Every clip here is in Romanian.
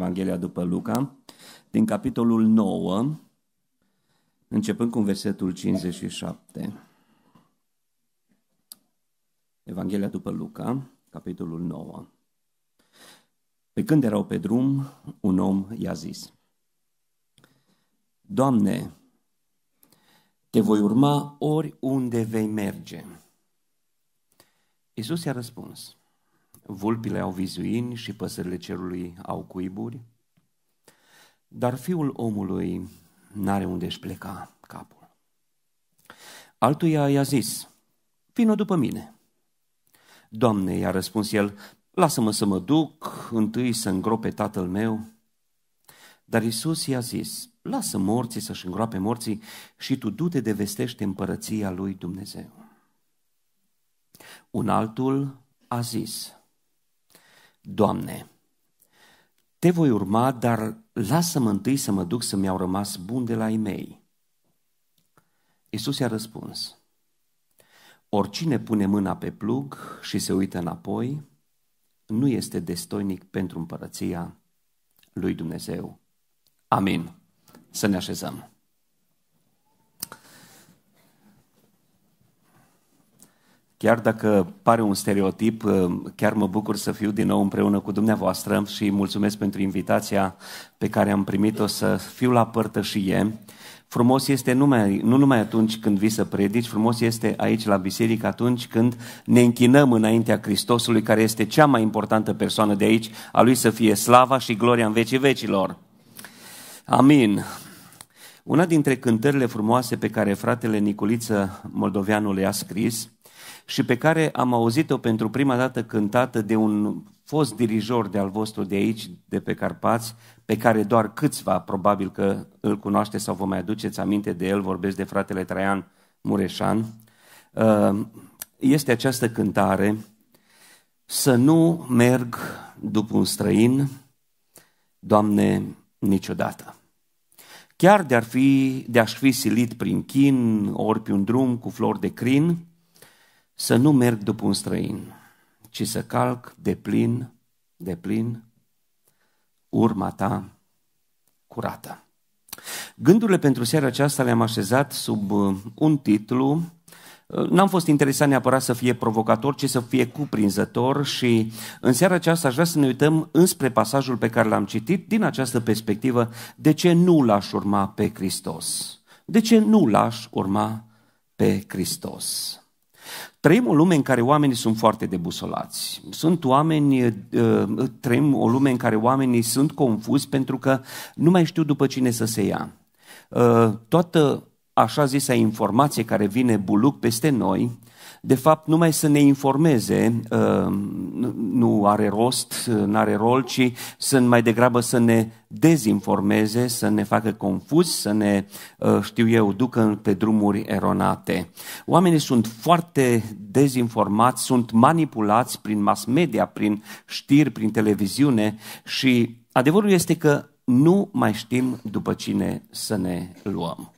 Evanghelia după Luca, din capitolul 9, începând cu versetul 57. Evanghelia după Luca, capitolul 9. Pe când erau pe drum, un om i-a zis, Doamne, te voi urma oriunde vei merge. Iisus i-a răspuns, vulpile au vizuini și păsările cerului au cuiburi, dar fiul omului n-are unde își pleca capul. Altuia i-a zis, vină după mine. Doamne, i-a răspuns el, lasă-mă să mă duc, întâi să îngrope tatăl meu. Dar Isus i-a zis, lasă morții să-și îngroape morții și tu du-te de vestește împărăția lui Dumnezeu. Un altul a zis, Doamne, te voi urma, dar lasă-mă întâi să mă duc să mi-au rămas bun de la ei mei. Iisus i-a răspuns, oricine pune mâna pe plug și se uită înapoi, nu este destoinic pentru împărăția lui Dumnezeu. Amin. Să ne așezăm. Chiar dacă pare un stereotip, uh, chiar mă bucur să fiu din nou împreună cu dumneavoastră și mulțumesc pentru invitația pe care am primit-o să fiu la părtășie. Frumos este numai, nu numai atunci când vii să predici, frumos este aici la biserică atunci când ne închinăm înaintea Hristosului, care este cea mai importantă persoană de aici, a lui să fie slava și gloria în vecii vecilor. Amin. Una dintre cântările frumoase pe care fratele Niculiță Moldoveanu le-a scris, și pe care am auzit-o pentru prima dată cântată de un fost dirijor de al vostru de aici, de pe Carpați, pe care doar câțiva probabil că îl cunoaște sau vă mai aduceți aminte de el, vorbesc de fratele Traian Mureșan, uh, este această cântare Să nu merg după un străin, Doamne, niciodată. Chiar de-ar fi, de-aș fi silit prin chin, ori pe un drum cu flori de crin, să nu merg după un străin, ci să calc de plin, de plin, urma ta curată. Gândurile pentru seara aceasta le-am așezat sub uh, un titlu. Uh, n-am fost interesat neapărat să fie provocator, ci să fie cuprinzător și în seara aceasta aș vrea să ne uităm înspre pasajul pe care l-am citit din această perspectivă, de ce nu l-aș urma pe Hristos? De ce nu l-aș urma pe Hristos? Trăim o lume în care oamenii sunt foarte debusolați. Sunt oameni, eh, eh, trăim o lume în care oamenii sunt confuzi pentru că nu mai știu după cine să se ia. Eh, toată așa zisa informație care vine buluc peste noi de fapt, numai să ne informeze uh, nu are rost, uh, nu are rol, ci sunt mai degrabă să ne dezinformeze, să ne facă confuzi, să ne, uh, știu eu, ducă pe drumuri eronate. Oamenii sunt foarte dezinformați, sunt manipulați prin mass media, prin știri, prin televiziune și adevărul este că nu mai știm după cine să ne luăm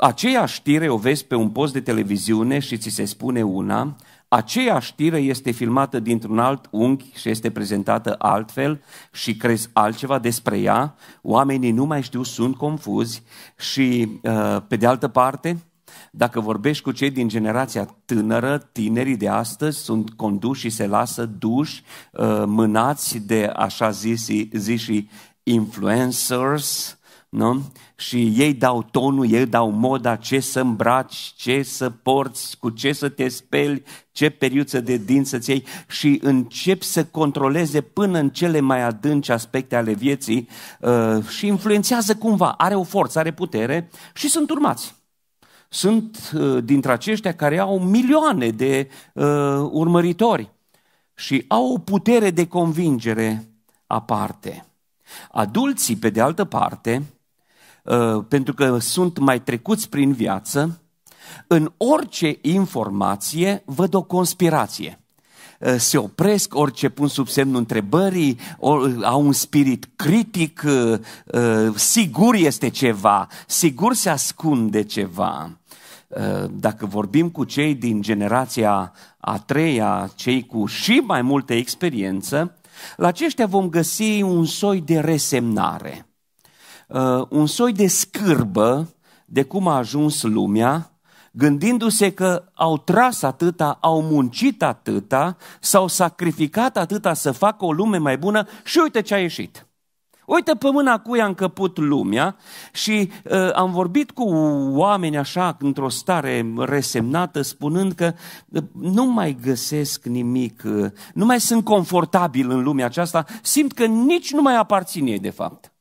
aceeași știre o vezi pe un post de televiziune și ți se spune una, aceeași știre este filmată dintr-un alt unghi și este prezentată altfel și crezi altceva despre ea, oamenii nu mai știu, sunt confuzi și uh, pe de altă parte, dacă vorbești cu cei din generația tânără, tinerii de astăzi sunt conduși și se lasă duși, uh, mânați de așa zis, zis și influencers, nu? Și ei dau tonul, ei dau moda, ce să îmbraci, ce să porți, cu ce să te speli, ce periuță de dinți să-ți iei și încep să controleze până în cele mai adânci aspecte ale vieții uh, și influențează cumva, are o forță, are putere și sunt urmați. Sunt uh, dintre aceștia care au milioane de uh, urmăritori și au o putere de convingere aparte. Adulții, pe de altă parte, Uh, pentru că sunt mai trecuți prin viață, în orice informație văd o conspirație. Uh, se opresc, orice pun sub semnul întrebării, au un spirit critic, uh, sigur este ceva, sigur se ascunde ceva dacă vorbim cu cei din generația a treia, cei cu și mai multă experiență, la aceștia vom găsi un soi de resemnare uh, un soi de scârbă de cum a ajuns lumea, gândindu-se că au tras atâta, au muncit atâta, s-au sacrificat atâta să facă o lume mai bună și uite ce a ieșit. Uite pe mâna cui a încăput lumea și uh, am vorbit cu oameni așa, într-o stare resemnată, spunând că uh, nu mai găsesc nimic, uh, nu mai sunt confortabil în lumea aceasta, simt că nici nu mai aparțin ei de fapt.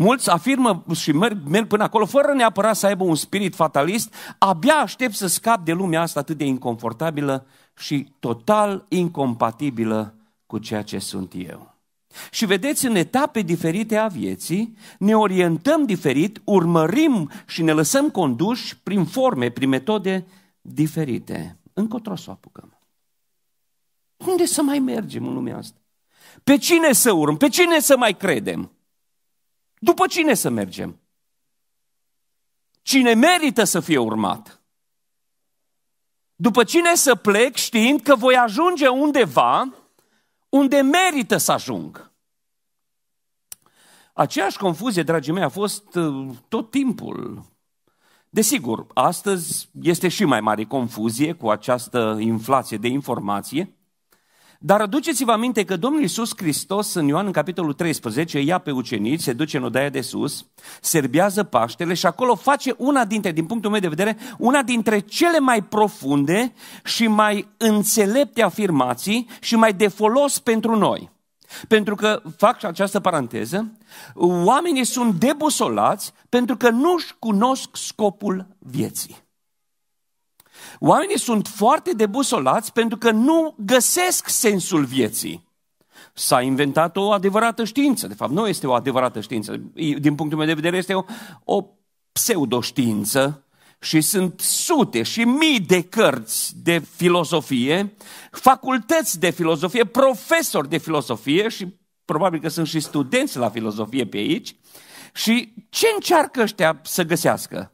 Mulți afirmă și merg, merg până acolo fără neapărat să aibă un spirit fatalist, abia aștept să scap de lumea asta atât de inconfortabilă și total incompatibilă cu ceea ce sunt eu. Și vedeți, în etape diferite a vieții, ne orientăm diferit, urmărim și ne lăsăm conduși prin forme, prin metode diferite. Încotro să o apucăm. Unde să mai mergem în lumea asta? Pe cine să urm? Pe cine să mai credem? După cine să mergem? Cine merită să fie urmat? După cine să plec știind că voi ajunge undeva unde merită să ajung? Aceeași confuzie, dragii mei, a fost uh, tot timpul. Desigur, astăzi este și mai mare confuzie cu această inflație de informație, dar aduceți-vă aminte că Domnul Iisus Hristos în Ioan, în capitolul 13, ia pe ucenici, se duce în odaia de sus, serbează Paștele și acolo face una dintre, din punctul meu de vedere, una dintre cele mai profunde și mai înțelepte afirmații și mai de folos pentru noi. Pentru că, fac și această paranteză, oamenii sunt debusolați pentru că nu-și cunosc scopul vieții. Oamenii sunt foarte debusolați pentru că nu găsesc sensul vieții. S-a inventat o adevărată știință. De fapt, nu este o adevărată știință. Din punctul meu de vedere, este o, o pseudoștiință și sunt sute și mii de cărți de filozofie, facultăți de filozofie, profesori de filozofie și probabil că sunt și studenți la filozofie pe aici. Și ce încearcă ăștia să găsească?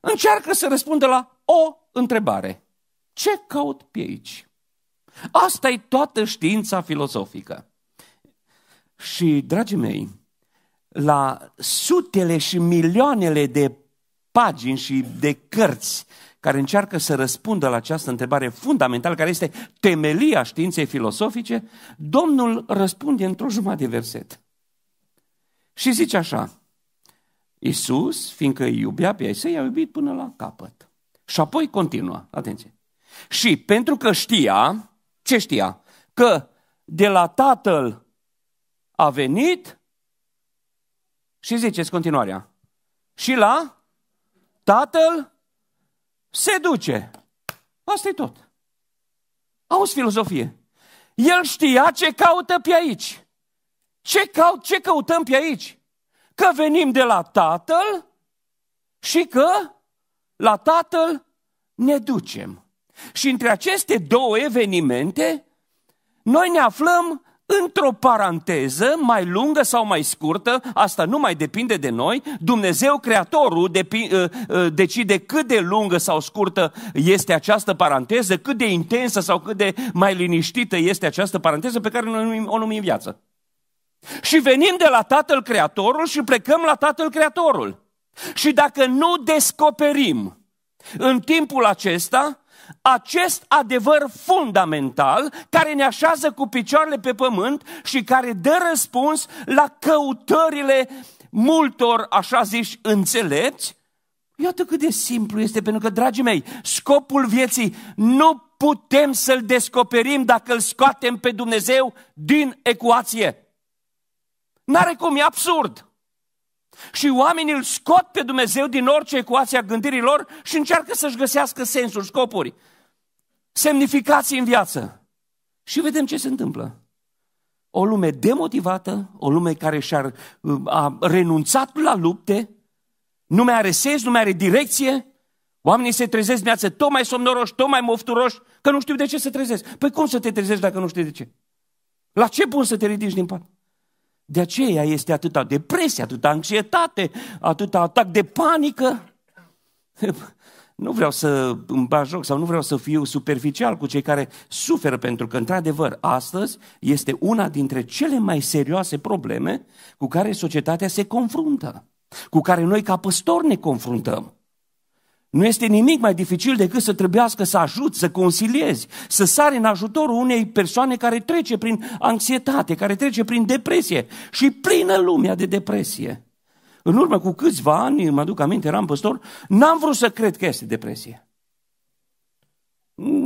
Încearcă să răspundă la o întrebare. Ce caut pe aici? Asta e toată știința filozofică. Și, dragii mei, la sutele și milioanele de pagini și de cărți care încearcă să răspundă la această întrebare fundamentală, care este temelia științei filosofice, Domnul răspunde într-o jumătate de verset. Și zice așa, Iisus, fiindcă îi iubea pe ei să i-a iubit până la capăt. Și apoi continuă, atenție. Și pentru că știa, ce știa? Că de la tatăl a venit și ziceți continuarea. Și la tatăl se duce. Asta e tot. Auzi filozofie. El știa ce caută pe aici. Ce, caut, ce căutăm pe aici? Că venim de la Tatăl și că la Tatăl ne ducem. Și între aceste două evenimente, noi ne aflăm într-o paranteză mai lungă sau mai scurtă, asta nu mai depinde de noi, Dumnezeu Creatorul uh, uh, decide cât de lungă sau scurtă este această paranteză, cât de intensă sau cât de mai liniștită este această paranteză pe care noi o numim viață. Și venim de la Tatăl Creatorul și plecăm la Tatăl Creatorul. Și dacă nu descoperim în timpul acesta acest adevăr fundamental care ne așează cu picioarele pe pământ și care dă răspuns la căutările multor, așa zici, înțelepți, iată cât de simplu este, pentru că, dragii mei, scopul vieții nu putem să-l descoperim dacă îl scoatem pe Dumnezeu din ecuație. N-are cum, e absurd. Și oamenii îl scot pe Dumnezeu din orice ecuație a gândirii lor și încearcă să-și găsească sensul, scopuri, semnificații în viață. Și vedem ce se întâmplă. O lume demotivată, o lume care și-a a renunțat la lupte, nu mai are sens, nu mai are direcție, Oamenii se trezesc dimineața tot mai somnoroși, tot mai mofturoși, că nu știu de ce să trezesc. Păi cum să te trezești dacă nu știi de ce? La ce bun să te ridici din pat? De aceea este atâta depresie, atâta anxietate, atâta atac de panică. Nu vreau să îmi joc sau nu vreau să fiu superficial cu cei care suferă, pentru că, într-adevăr, astăzi este una dintre cele mai serioase probleme cu care societatea se confruntă, cu care noi, ca păstori, ne confruntăm. Nu este nimic mai dificil decât să trebuiască să ajuți, să consiliezi, să sari în ajutorul unei persoane care trece prin anxietate, care trece prin depresie și plină lumea de depresie. În urmă cu câțiva ani, mă aduc aminte, eram păstor, n-am vrut să cred că este depresie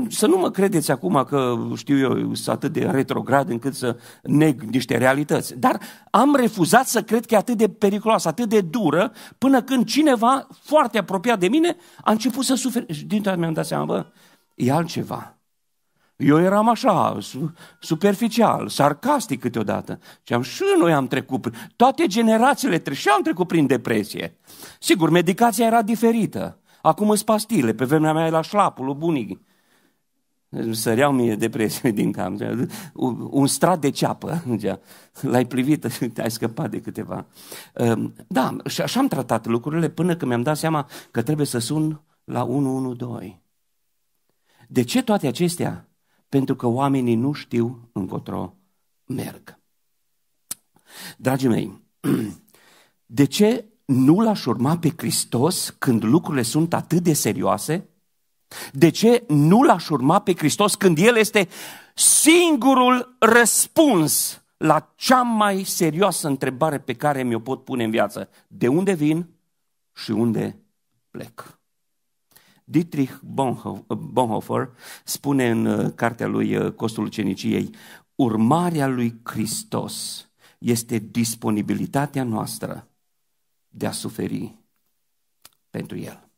să nu mă credeți acum că, știu eu, sunt atât de retrograd încât să neg niște realități. Dar am refuzat să cred că e atât de periculoasă, atât de dură, până când cineva foarte apropiat de mine a început să suferă. Și din mi-am dat seama, bă, e altceva. Eu eram așa, superficial, sarcastic câteodată. Și am și noi am trecut, toate generațiile trec, și am trecut prin depresie. Sigur, medicația era diferită. Acum îți pastile, pe vremea mea la șlapul lui bunicii săreau mie depresie din cap. Un strat de ceapă. L-ai privit, ai scăpat de câteva. Ehm, da, și așa am tratat lucrurile până când mi-am dat seama că trebuie să sun la 112. De ce toate acestea? Pentru că oamenii nu știu încotro merg. Dragii mei, de ce nu l-aș urma pe Hristos când lucrurile sunt atât de serioase? De ce nu l-aș urma pe Hristos când El este singurul răspuns la cea mai serioasă întrebare pe care mi-o pot pune în viață? De unde vin și unde plec? Dietrich Bonhoeffer spune în uh, cartea lui uh, Costul Ceniciei, urmarea lui Hristos este disponibilitatea noastră de a suferi pentru El.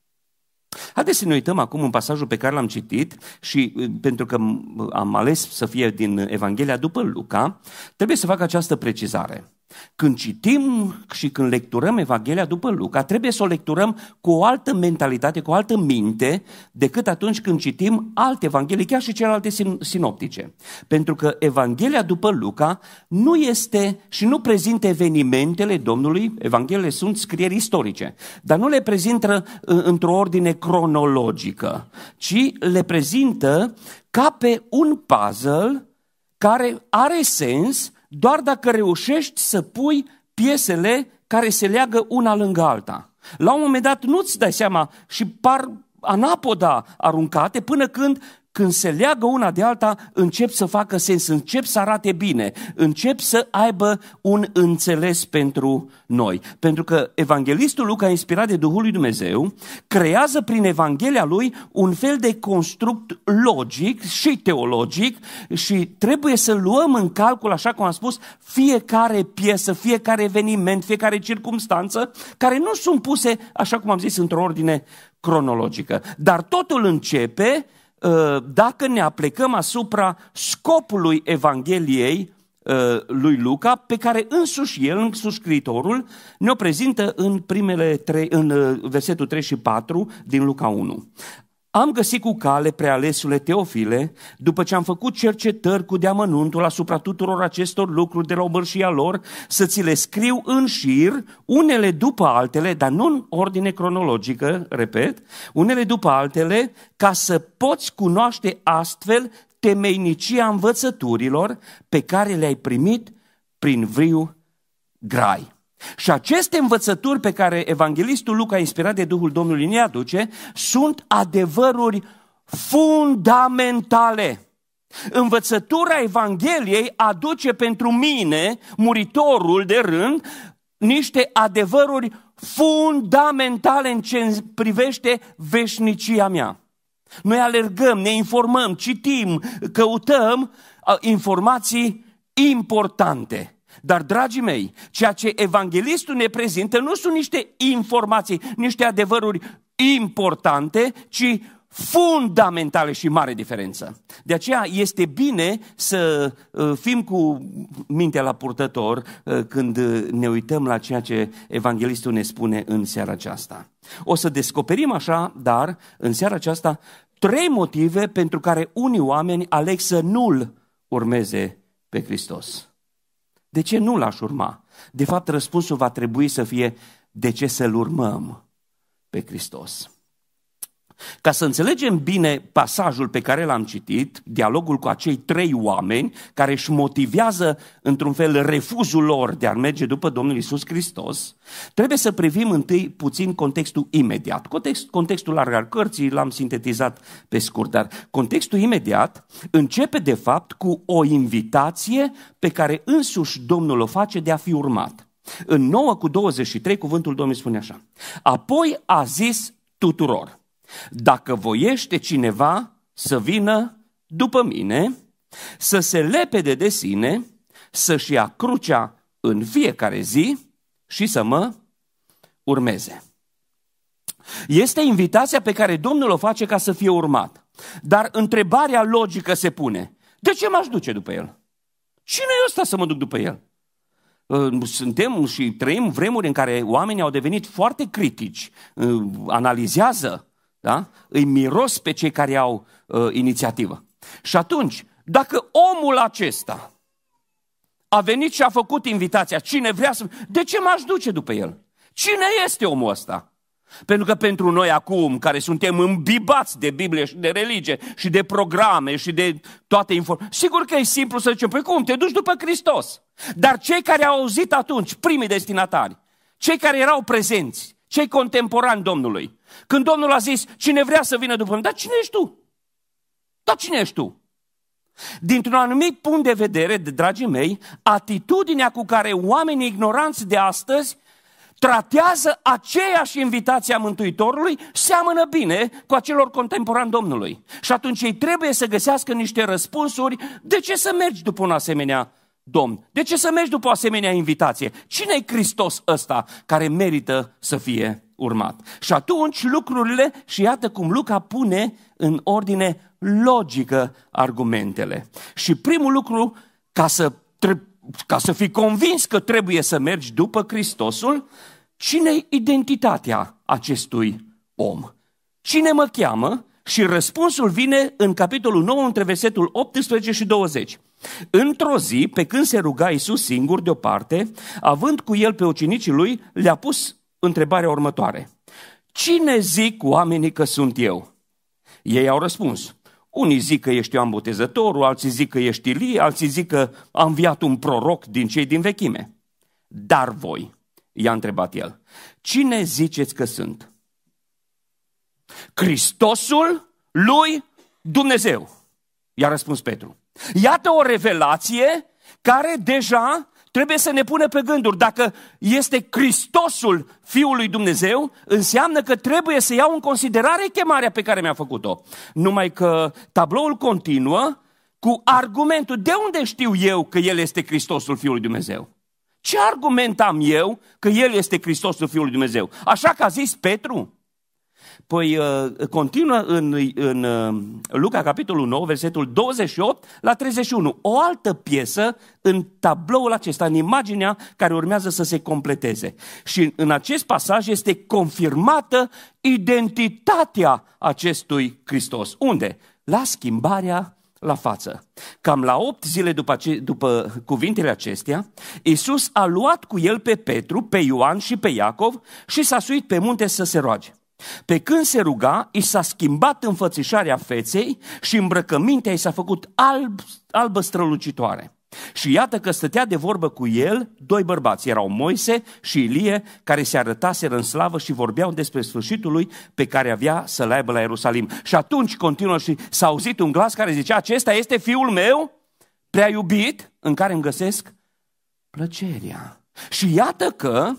Haideți să ne uităm acum în pasajul pe care l-am citit și uh, pentru că uh, am ales să fie din Evanghelia după Luca, trebuie să fac această precizare. Când citim și când lecturăm Evanghelia după Luca, trebuie să o lecturăm cu o altă mentalitate, cu o altă minte, decât atunci când citim alte Evanghelii, chiar și celelalte sinoptice. Pentru că Evanghelia după Luca nu este și nu prezintă evenimentele Domnului, Evanghelile sunt scrieri istorice, dar nu le prezintă într-o ordine cronologică, ci le prezintă ca pe un puzzle care are sens doar dacă reușești să pui piesele care se leagă una lângă alta. La un moment dat nu-ți dai seama și par anapoda aruncate până când când se leagă una de alta, încep să facă sens, încep să arate bine, încep să aibă un înțeles pentru noi. Pentru că evanghelistul Luca, inspirat de Duhul lui Dumnezeu, creează prin Evanghelia lui un fel de construct logic și teologic și trebuie să luăm în calcul, așa cum am spus, fiecare piesă, fiecare eveniment, fiecare circumstanță, care nu sunt puse, așa cum am zis, într-o ordine cronologică. Dar totul începe Ă, dacă ne aplecăm asupra scopului Evangheliei ă, lui Luca, pe care însuși el, însuși scritorul, ne-o prezintă în, primele trei, în ă, versetul 3 și 4 din Luca 1. Am găsit cu cale, prealesule Teofile, după ce am făcut cercetări cu deamănuntul asupra tuturor acestor lucruri de la obârșia lor, să ți le scriu în șir, unele după altele, dar nu în ordine cronologică, repet, unele după altele, ca să poți cunoaște astfel temeinicia învățăturilor pe care le-ai primit prin vriu grai. Și aceste învățături pe care evanghelistul Luca, inspirat de Duhul Domnului, ne aduce, sunt adevăruri fundamentale. Învățătura Evangheliei aduce pentru mine, muritorul de rând, niște adevăruri fundamentale în ce privește veșnicia mea. Noi alergăm, ne informăm, citim, căutăm uh, informații importante. Dar, dragii mei, ceea ce evanghelistul ne prezintă nu sunt niște informații, niște adevăruri importante, ci fundamentale și mare diferență. De aceea este bine să uh, fim cu mintea la purtător uh, când uh, ne uităm la ceea ce evanghelistul ne spune în seara aceasta. O să descoperim așa, dar în seara aceasta, trei motive pentru care unii oameni aleg să nu-L urmeze pe Hristos. De ce nu l-aș urma? De fapt, răspunsul va trebui să fie de ce să-L urmăm pe Hristos. Ca să înțelegem bine pasajul pe care l-am citit, dialogul cu acei trei oameni care își motivează într-un fel refuzul lor de a merge după Domnul Isus Hristos, trebuie să privim întâi puțin contextul imediat. Context, contextul larg al cărții l-am sintetizat pe scurt, dar contextul imediat începe de fapt cu o invitație pe care însuși Domnul o face de a fi urmat. În 9 cu 23 cuvântul Domnului spune așa. Apoi a zis tuturor. Dacă voiește cineva să vină după mine, să se lepede de sine, să-și ia crucea în fiecare zi și să mă urmeze. Este invitația pe care Domnul o face ca să fie urmat. Dar întrebarea logică se pune. De ce m-aș duce după el? Cine e ăsta să mă duc după el? Suntem și trăim vremuri în care oamenii au devenit foarte critici, analizează da? îi miros pe cei care au uh, inițiativă. Și atunci, dacă omul acesta a venit și a făcut invitația, cine vrea să... De ce m-aș duce după el? Cine este omul ăsta? Pentru că pentru noi acum, care suntem îmbibați de Biblie și de religie și de programe și de toate informații, sigur că e simplu să zicem, păi cum, te duci după Hristos. Dar cei care au auzit atunci, primii destinatari, cei care erau prezenți, cei contemporani Domnului, când Domnul a zis, cine vrea să vină după mine, dar cine ești tu? Dar cine ești tu? Dintr-un anumit punct de vedere, dragii mei, atitudinea cu care oamenii ignoranți de astăzi tratează aceeași invitație a Mântuitorului seamănă bine cu acelor contemporani Domnului. Și atunci ei trebuie să găsească niște răspunsuri. De ce să mergi după un asemenea domn? De ce să mergi după o asemenea invitație? Cine e Hristos ăsta care merită să fie urmat. Și atunci lucrurile, și iată cum Luca pune în ordine logică argumentele. Și primul lucru, ca să, ca să fii convins că trebuie să mergi după Hristosul, cine-i identitatea acestui om? Cine mă cheamă? Și răspunsul vine în capitolul 9, între versetul 18 și 20. Într-o zi, pe când se ruga Iisus singur deoparte, având cu el pe ucenicii lui, le-a pus întrebarea următoare. Cine zic oamenii că sunt eu? Ei au răspuns. Unii zic că ești Ioan Botezătorul, alții zic că ești Ilie, alții zic că a înviat un proroc din cei din vechime. Dar voi, i-a întrebat el, cine ziceți că sunt? Hristosul lui Dumnezeu, i-a răspuns Petru. Iată o revelație care deja trebuie să ne pună pe gânduri. Dacă este Hristosul Fiul lui Dumnezeu, înseamnă că trebuie să iau în considerare chemarea pe care mi-a făcut-o. Numai că tabloul continuă cu argumentul de unde știu eu că El este Hristosul Fiul lui Dumnezeu. Ce argument am eu că El este Hristosul Fiul lui Dumnezeu? Așa că a zis Petru, Păi uh, continuă în, în uh, Luca capitolul 9, versetul 28 la 31. O altă piesă în tabloul acesta, în imaginea care urmează să se completeze. Și în acest pasaj este confirmată identitatea acestui Hristos. Unde? La schimbarea la față. Cam la opt zile după, ace- după cuvintele acestea, Iisus a luat cu el pe Petru, pe Ioan și pe Iacov și s-a suit pe munte să se roage. Pe când se ruga, i s-a schimbat înfățișarea feței și îmbrăcămintea i s-a făcut alb, albă strălucitoare. Și iată că stătea de vorbă cu el doi bărbați, erau Moise și Ilie, care se arătaseră în slavă și vorbeau despre sfârșitul lui pe care avea să-l aibă la Ierusalim. Și atunci continuă și s-a auzit un glas care zicea, acesta este fiul meu, prea iubit, în care îmi găsesc plăcerea. Și iată că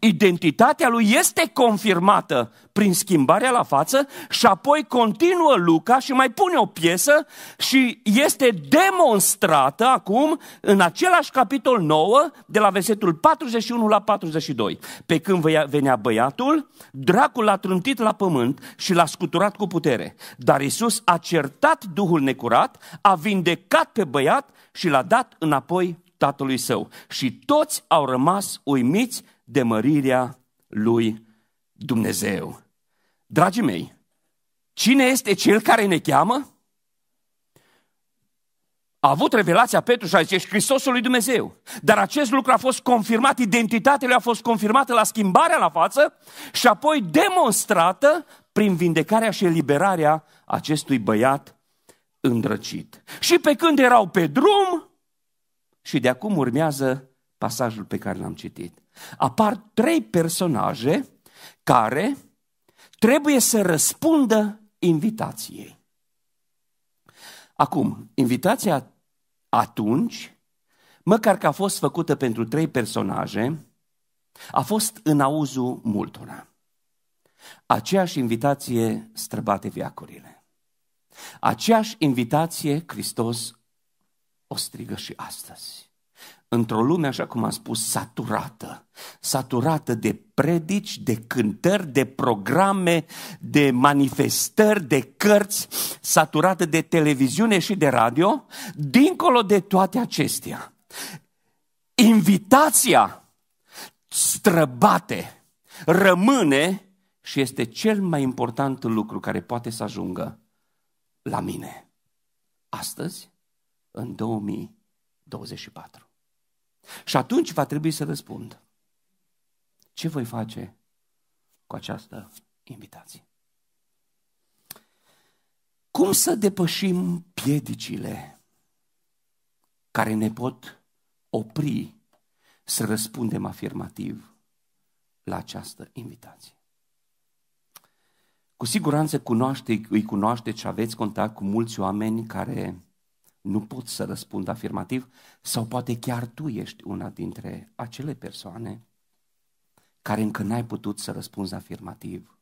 Identitatea lui este confirmată prin schimbarea la față și apoi continuă Luca și mai pune o piesă și este demonstrată acum în același capitol 9 de la versetul 41 la 42. Pe când venea băiatul, dracul l-a trântit la pământ și l-a scuturat cu putere. Dar Isus a certat Duhul necurat, a vindecat pe băiat și l-a dat înapoi tatălui său. Și toți au rămas uimiți de mărirea lui Dumnezeu. Dragii mei, cine este cel care ne cheamă? A avut revelația Petru și a zis, ești Hristosul lui Dumnezeu. Dar acest lucru a fost confirmat, identitatea lui a fost confirmată la schimbarea la față și apoi demonstrată prin vindecarea și eliberarea acestui băiat îndrăcit. Și pe când erau pe drum, și de acum urmează pasajul pe care l-am citit apar trei personaje care trebuie să răspundă invitației. Acum, invitația atunci, măcar că a fost făcută pentru trei personaje, a fost în auzul multora. Aceeași invitație străbate viacurile. Aceeași invitație Hristos o strigă și astăzi într-o lume, așa cum am spus, saturată. Saturată de predici, de cântări, de programe, de manifestări, de cărți, saturată de televiziune și de radio. Dincolo de toate acestea, invitația străbate rămâne și este cel mai important lucru care poate să ajungă la mine astăzi, în 2024. Și atunci va trebui să răspund. Ce voi face cu această invitație? Cum să depășim piedicile care ne pot opri să răspundem afirmativ la această invitație? Cu siguranță cunoaște, îi cunoașteți și aveți contact cu mulți oameni care nu pot să răspund afirmativ, sau poate chiar tu ești una dintre acele persoane care încă n-ai putut să răspunzi afirmativ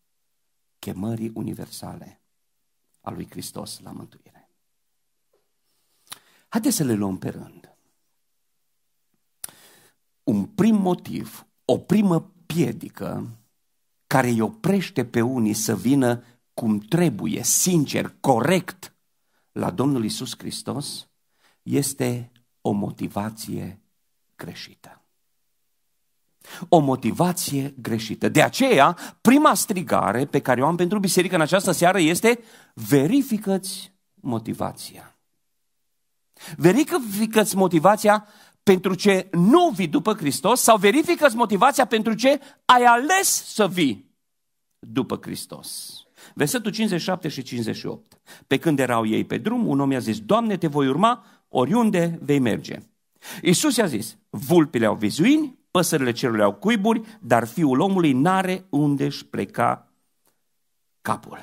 chemării universale a lui Hristos la mântuire. Haideți să le luăm pe rând. Un prim motiv, o primă piedică care îi oprește pe unii să vină cum trebuie, sincer, corect la Domnul Isus Hristos este o motivație greșită. O motivație greșită. De aceea, prima strigare pe care o am pentru biserică în această seară este verifică-ți motivația. Verifică-ți motivația pentru ce nu vii după Hristos sau verifică-ți motivația pentru ce ai ales să vii după Hristos. Versetul 57 și 58. Pe când erau ei pe drum, un om i-a zis, Doamne, te voi urma oriunde vei merge. Iisus i-a zis, vulpile au vizuini, păsările cerului au cuiburi, dar fiul omului n-are unde își pleca capul.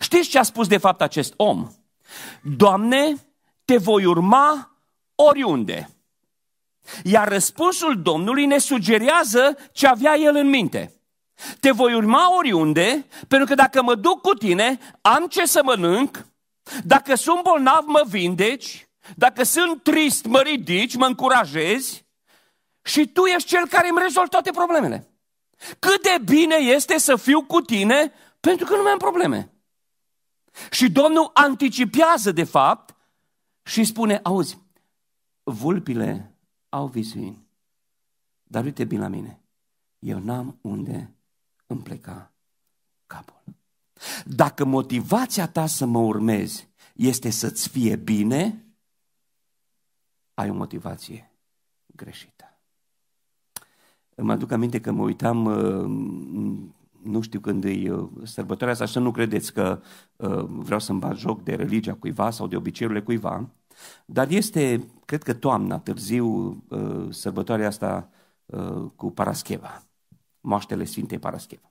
Știți ce a spus de fapt acest om? Doamne, te voi urma oriunde. Iar răspunsul Domnului ne sugerează ce avea el în minte. Te voi urma oriunde, pentru că dacă mă duc cu tine, am ce să mănânc, dacă sunt bolnav, mă vindeci, dacă sunt trist, mă ridici, mă încurajezi și tu ești cel care îmi rezolvi toate problemele. Cât de bine este să fiu cu tine pentru că nu mai am probleme. Și Domnul anticipează, de fapt, și spune, auzi, vulpile au viziuni, dar uite bine la mine, eu n-am unde îmi pleca capul. Dacă motivația ta să mă urmezi este să-ți fie bine, ai o motivație greșită. Îmi aduc aminte că mă uitam, uh, nu știu când e uh, sărbătoarea asta, să nu credeți că uh, vreau să-mi bat joc de religia cuiva sau de obiceiurile cuiva, dar este, cred că toamna, târziu, sărbătoarea asta cu Parascheva moaștele Sfintei Parascheva.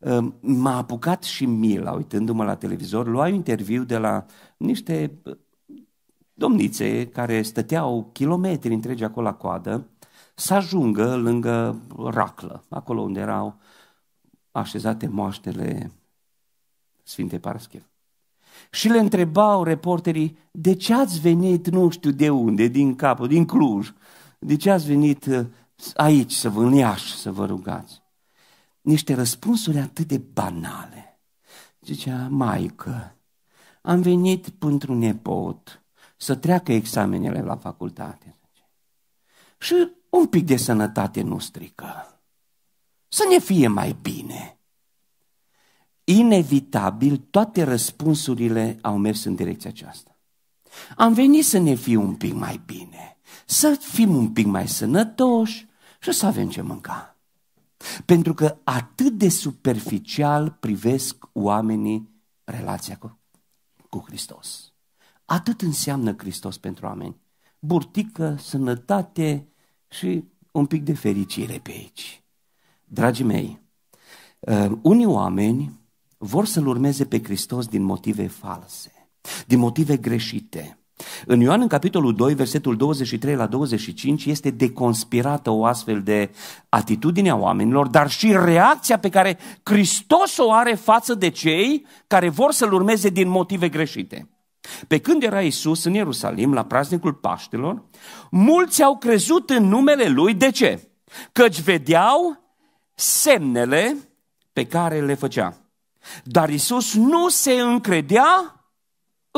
Ehm, m-a apucat și Mila, uitându-mă la televizor, un interviu de la niște eh, domnițe care stăteau kilometri întregi acolo la coadă să ajungă lângă raclă, acolo unde erau așezate moaștele Sfintei Parascheva. Și le întrebau reporterii, de ce ați venit nu știu de unde, din capul, din Cluj, de ce ați venit eh, aici să vă în să vă rugați. Niște răspunsuri atât de banale. Zicea, maică, am venit pentru nepot să treacă examenele la facultate. Și un pic de sănătate nu strică. Să ne fie mai bine. Inevitabil, toate răspunsurile au mers în direcția aceasta. Am venit să ne fie un pic mai bine, să fim un pic mai sănătoși, ce să avem ce mânca. Pentru că atât de superficial privesc oamenii relația cu, cu Hristos. Atât înseamnă Hristos pentru oameni. Burtică, sănătate și un pic de fericire pe aici. Dragii mei, uh, unii oameni vor să-L urmeze pe Hristos din motive false, din motive greșite. În Ioan, în capitolul 2, versetul 23 la 25, este deconspirată o astfel de atitudine a oamenilor, dar și reacția pe care Hristos o are față de cei care vor să-L urmeze din motive greșite. Pe când era Isus în Ierusalim, la praznicul Paștelor, mulți au crezut în numele Lui. De ce? Căci vedeau semnele pe care le făcea. Dar Isus nu se încredea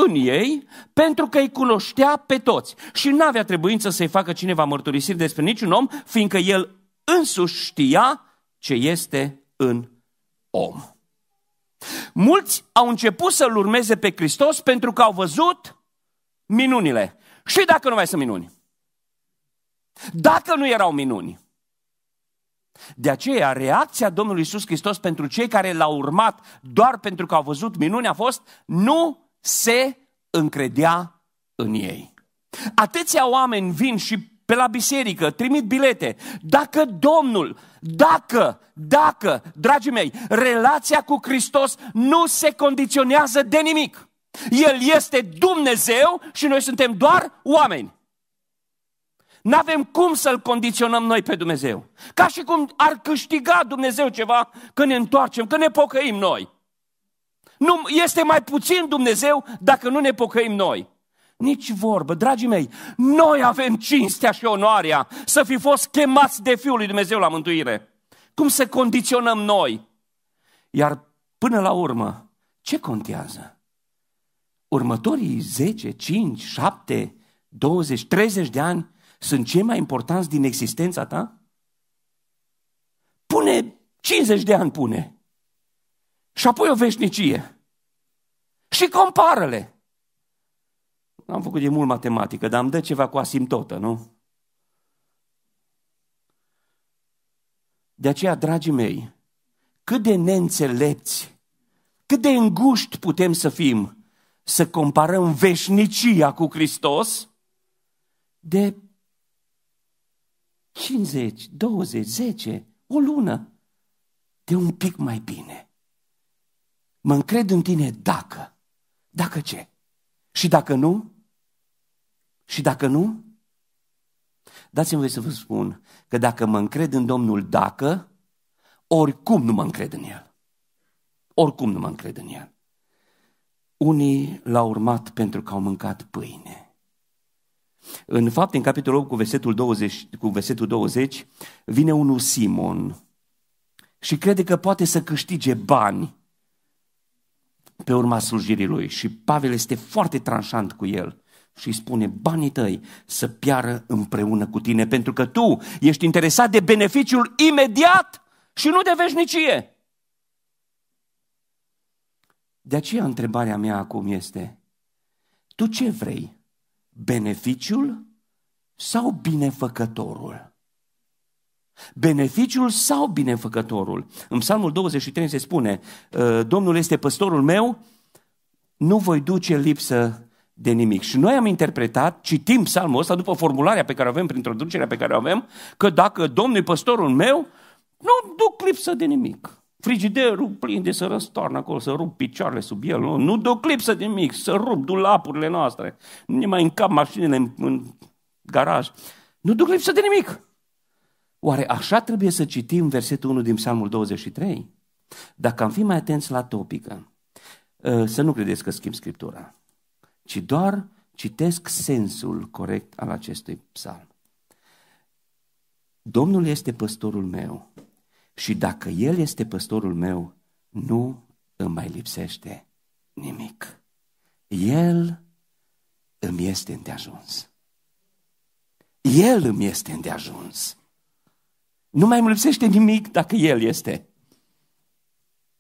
în ei pentru că îi cunoștea pe toți și n-avea trebuință să-i facă cineva mărturisiri despre niciun om, fiindcă el însuși știa ce este în om. Mulți au început să-L urmeze pe Hristos pentru că au văzut minunile. Și dacă nu mai sunt minuni? Dacă nu erau minuni? De aceea, reacția Domnului Iisus Hristos pentru cei care l-au urmat doar pentru că au văzut minuni a fost nu se încredea în ei. Atâția oameni vin și pe la biserică, trimit bilete. Dacă Domnul, dacă, dacă, dragii mei, relația cu Hristos nu se condiționează de nimic. El este Dumnezeu și noi suntem doar oameni. Nu avem cum să-L condiționăm noi pe Dumnezeu. Ca și cum ar câștiga Dumnezeu ceva când ne întoarcem, când ne pocăim noi. Nu, este mai puțin Dumnezeu dacă nu ne pocăim noi. Nici vorbă, dragii mei, noi avem cinstea și onoarea să fi fost chemați de Fiul lui Dumnezeu la mântuire. Cum să condiționăm noi? Iar până la urmă, ce contează? Următorii 10, 5, 7, 20, 30 de ani sunt cei mai importanți din existența ta? Pune 50 de ani, pune și apoi o veșnicie. Și compară-le. Am făcut de mult matematică, dar îmi dă ceva cu asimptotă, nu? De aceea, dragii mei, cât de neînțelepți, cât de înguști putem să fim să comparăm veșnicia cu Hristos de 50, 20, 10, o lună, de un pic mai bine mă încred în tine dacă. Dacă ce? Și dacă nu? Și dacă nu? Dați-mi voi să vă spun că dacă mă încred în Domnul dacă, oricum nu mă încred în El. Oricum nu mă încred în El. Unii l-au urmat pentru că au mâncat pâine. În fapt, în capitolul 8 cu versetul 20, cu versetul 20 vine unul Simon și crede că poate să câștige bani pe urma slujirii lui. Și Pavel este foarte tranșant cu el și îi spune banii tăi să piară împreună cu tine, pentru că tu ești interesat de beneficiul imediat și nu de veșnicie. De aceea întrebarea mea acum este, tu ce vrei? Beneficiul sau binefăcătorul? Beneficiul sau binefăcătorul? În psalmul 23 se spune, ă, Domnul este păstorul meu, nu voi duce lipsă de nimic. Și noi am interpretat, citim psalmul ăsta după formularea pe care o avem, prin introducerea pe care o avem, că dacă Domnul e păstorul meu, nu duc lipsă de nimic. Frigiderul plin de să răstoarnă acolo, să rup picioarele sub el, nu, nu duc lipsă de nimic, să rup dulapurile noastre, nu ne mai încap mașinile în, în garaj. Nu duc lipsă de nimic. Oare așa trebuie să citim versetul 1 din Psalmul 23? Dacă am fi mai atenți la topică, ă, să nu credeți că schimb Scriptura, ci doar citesc sensul corect al acestui psalm. Domnul este păstorul meu și dacă El este păstorul meu, nu îmi mai lipsește nimic. El îmi este îndeajuns. El îmi este îndeajuns. Nu mai îmi lipsește nimic dacă El este.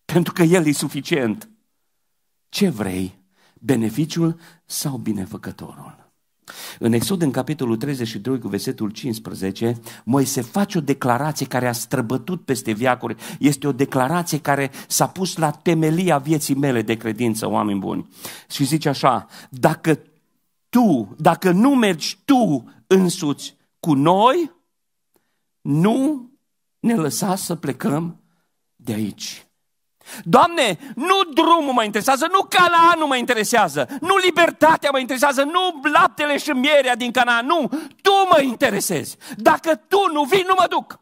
Pentru că El e suficient. Ce vrei? Beneficiul sau binefăcătorul? În Exod, în capitolul 32, cu versetul 15, Moise face o declarație care a străbătut peste viacuri. Este o declarație care s-a pus la temelia vieții mele de credință, oameni buni. Și zice așa, dacă tu, dacă nu mergi tu însuți cu noi, nu ne lăsa să plecăm de aici. Doamne, nu drumul mă interesează, nu Canaanul mă interesează, nu libertatea mă interesează, nu laptele și mierea din Canaan, nu, Tu mă interesezi. Dacă Tu nu vii, nu mă duc.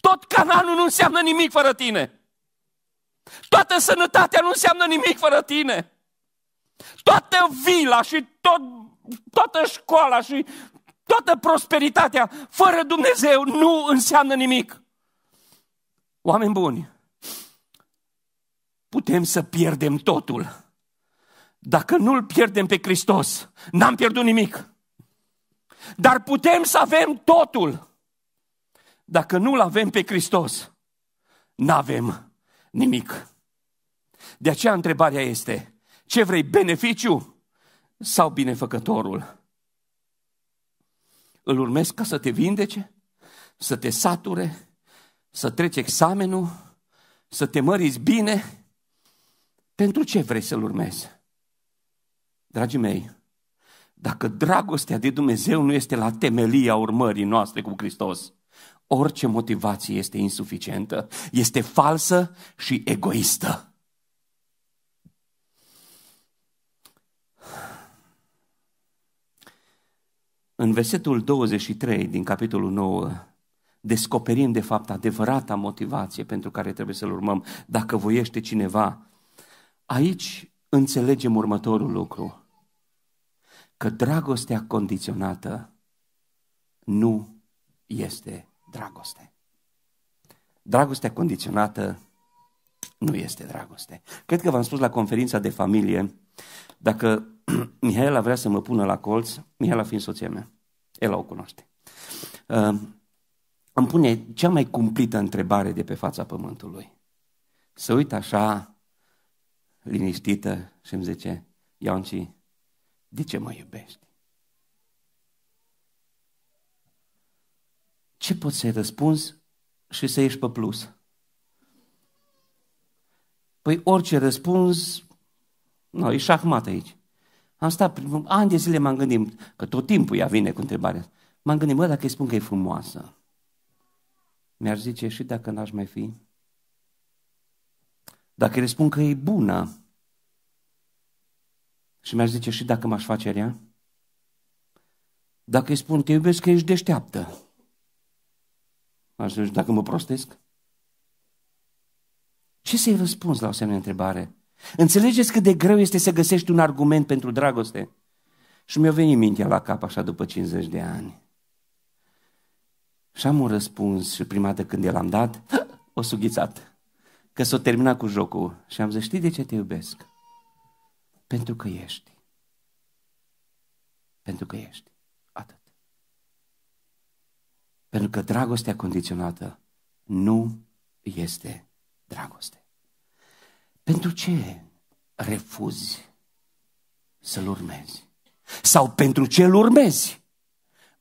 Tot Canaanul nu înseamnă nimic fără Tine. Toată sănătatea nu înseamnă nimic fără Tine. Toată vila și tot, toată școala și Toată prosperitatea fără Dumnezeu nu înseamnă nimic. Oameni buni, putem să pierdem totul. Dacă nu-L pierdem pe Hristos, n-am pierdut nimic. Dar putem să avem totul. Dacă nu-L avem pe Hristos, n-avem nimic. De aceea întrebarea este, ce vrei, beneficiu sau binefăcătorul? îl urmezi ca să te vindece, să te sature, să treci examenul, să te măriți bine. Pentru ce vrei să-L urmezi? Dragii mei, dacă dragostea de Dumnezeu nu este la temelia urmării noastre cu Hristos, orice motivație este insuficientă, este falsă și egoistă. În versetul 23 din capitolul 9 descoperim de fapt adevărata motivație pentru care trebuie să-L urmăm dacă voiește cineva. Aici înțelegem următorul lucru, că dragostea condiționată nu este dragoste. Dragostea condiționată nu este dragoste. Cred că v-am spus la conferința de familie, dacă Mihaela vrea să mă pună la colț, Mihaela fiind soția mea, el o cunoaște, uh, îmi pune cea mai cumplită întrebare de pe fața pământului. Să uit așa, liniștită, și îmi zice, Ionci, de ce mă iubești? Ce poți să-i răspunzi și să ieși pe plus? Păi orice răspuns, nu, e șahmat aici. Am stat, ani de zile m-am gândit, că tot timpul ea vine cu întrebarea. M-am gândit, mă, dacă îi spun că e frumoasă, mi-ar zice și dacă n-aș mai fi. Dacă îi spun că e bună, și mi-aș zice și dacă m-aș face rea? Dacă îi spun, te iubesc că ești deșteaptă. Aș zice, dacă mă prostesc? Ce să-i răspunzi la o asemenea întrebare? Înțelegeți cât de greu este să găsești un argument pentru dragoste? Și mi-a venit mintea la cap așa după 50 de ani. Și am un răspuns și prima dată când el am dat, o sughițat. Că s-o termina cu jocul și am zis, știi de ce te iubesc? Pentru că ești. Pentru că ești. Atât. Pentru că dragostea condiționată nu este dragoste. Pentru ce refuzi să-L urmezi? Sau pentru ce îl urmezi?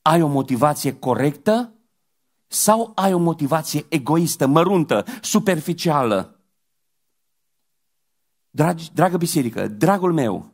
Ai o motivație corectă sau ai o motivație egoistă, măruntă, superficială? Dragi, dragă biserică, dragul meu,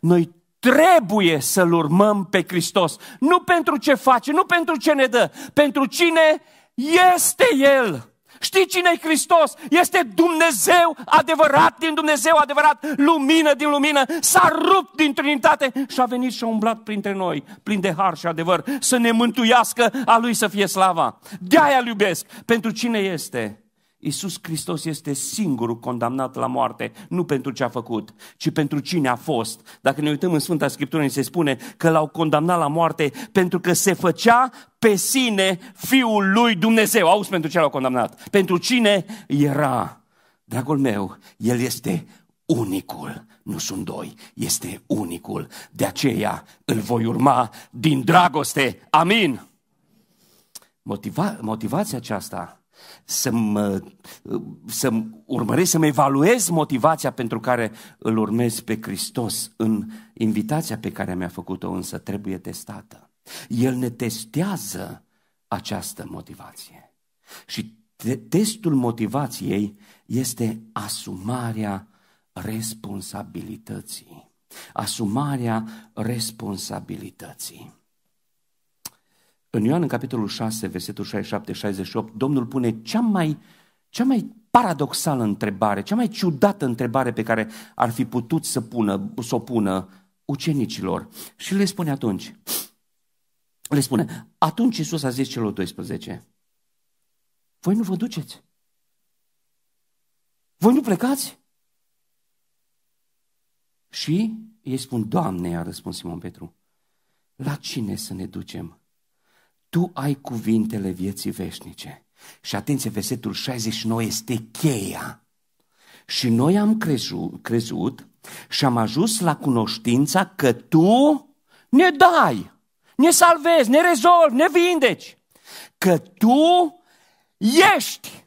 noi trebuie să-L urmăm pe Hristos. Nu pentru ce face, nu pentru ce ne dă, pentru cine este El. Știi cine e Hristos? Este Dumnezeu adevărat din Dumnezeu adevărat, lumină din lumină, s-a rupt din Trinitate și a venit și a umblat printre noi, plin de har și adevăr, să ne mântuiască, a Lui să fie slava. De-aia iubesc, pentru cine este Iisus Hristos este singurul condamnat la moarte, nu pentru ce a făcut, ci pentru cine a fost. Dacă ne uităm în Sfânta Scriptură, ni se spune că l-au condamnat la moarte pentru că se făcea pe sine Fiul lui Dumnezeu. Auzi pentru ce l-au condamnat? Pentru cine era. Dragul meu, el este unicul, nu sunt doi, este unicul. De aceea îl voi urma din dragoste. Amin! Motiva- motivația aceasta să mă să urmăresc, să-mi evaluez motivația pentru care îl urmez pe Hristos în invitația pe care mi-a făcut-o, însă trebuie testată. El ne testează această motivație. Și te- testul motivației este asumarea responsabilității. Asumarea responsabilității. În Ioan, în capitolul 6, versetul 67-68, Domnul pune cea mai, cea mai paradoxală întrebare, cea mai ciudată întrebare pe care ar fi putut să, pună, să o pună ucenicilor. Și le spune atunci, le spune, atunci Iisus a zis celor 12, voi nu vă duceți? Voi nu plecați? Și ei spun, Doamne, a răspuns Simon Petru, la cine să ne ducem? tu ai cuvintele vieții veșnice. Și atenție, versetul 69 este cheia. Și noi am crezut, crezut și am ajuns la cunoștința că tu ne dai, ne salvezi, ne rezolvi, ne vindeci. Că tu ești.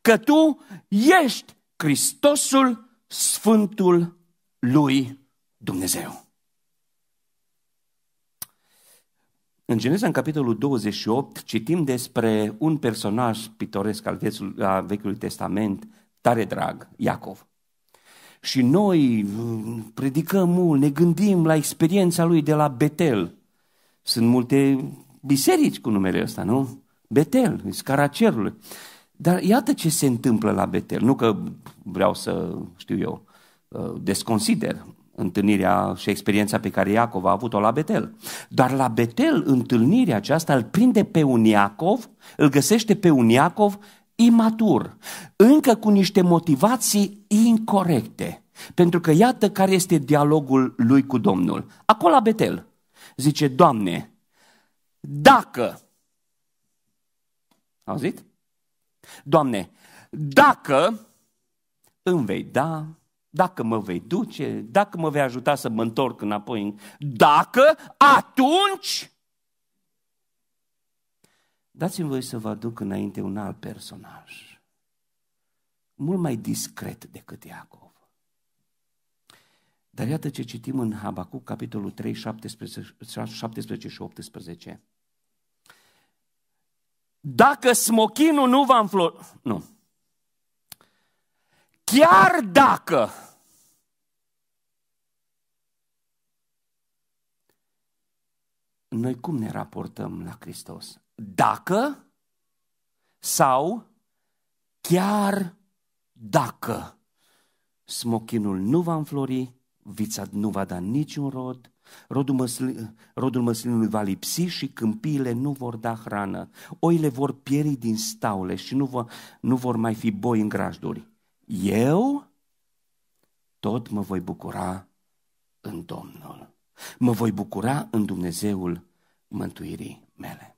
Că tu ești Hristosul Sfântul lui Dumnezeu. În Geneza, în capitolul 28, citim despre un personaj pitoresc al, Vechiului Testament, tare drag, Iacov. Și noi mm, predicăm mult, ne gândim la experiența lui de la Betel. Sunt multe biserici cu numele ăsta, nu? Betel, scara cerului. Dar iată ce se întâmplă la Betel. Nu că vreau să, știu eu, uh, desconsider întâlnirea și experiența pe care Iacov a avut-o la Betel. Dar la Betel întâlnirea aceasta îl prinde pe un Iacov, îl găsește pe un Iacov imatur, încă cu niște motivații incorrecte. Pentru că iată care este dialogul lui cu Domnul. Acolo la Betel zice, Doamne, dacă, auzit? Doamne, dacă îmi vei da dacă mă vei duce, dacă mă vei ajuta să mă întorc înapoi. Dacă, atunci... Dați-mi voi să vă aduc înainte un alt personaj, mult mai discret decât Iacov. Dar iată ce citim în Habacuc, capitolul 3, 17, 17 și 18. Dacă smochinul nu va înflori... Nu. Chiar dacă noi cum ne raportăm la Hristos? Dacă sau chiar dacă smochinul nu va înflori, vița nu va da niciun rod, rodul, măsl- rodul măslinului va lipsi și câmpiile nu vor da hrană, oile vor pieri din staule și nu, vă, nu vor mai fi boi în grajduri. Eu tot mă voi bucura în Domnul. Mă voi bucura în Dumnezeul mântuirii mele.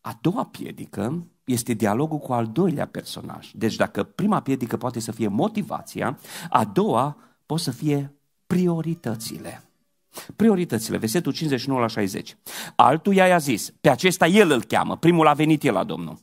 A doua piedică este dialogul cu al doilea personaj. Deci dacă prima piedică poate să fie motivația, a doua pot să fie prioritățile. Prioritățile, versetul 59 la 60. Altuia i-a zis, pe acesta el îl cheamă, primul a venit el la Domnul.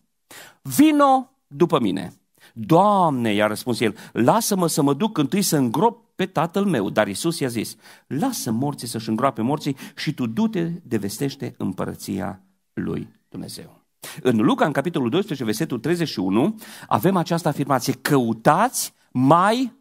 Vino după mine. Doamne, i-a răspuns el, lasă-mă să mă duc întâi să îngrop pe tatăl meu. Dar Isus i-a zis, lasă morții să-și îngroape morții și tu du-te de vestește împărăția lui Dumnezeu. În Luca, în capitolul 12, versetul 31, avem această afirmație, căutați mai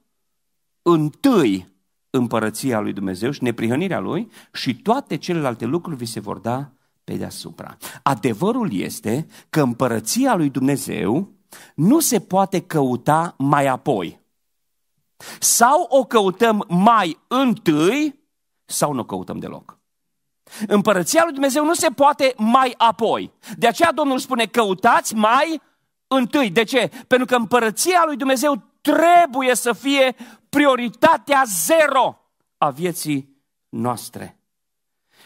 întâi împărăția lui Dumnezeu și neprihănirea lui și toate celelalte lucruri vi se vor da pe deasupra. Adevărul este că împărăția lui Dumnezeu nu se poate căuta mai apoi. Sau o căutăm mai întâi, sau nu o căutăm deloc. Împărăția lui Dumnezeu nu se poate mai apoi. De aceea Domnul spune, căutați mai întâi. De ce? Pentru că împărăția lui Dumnezeu trebuie să fie prioritatea zero a vieții noastre.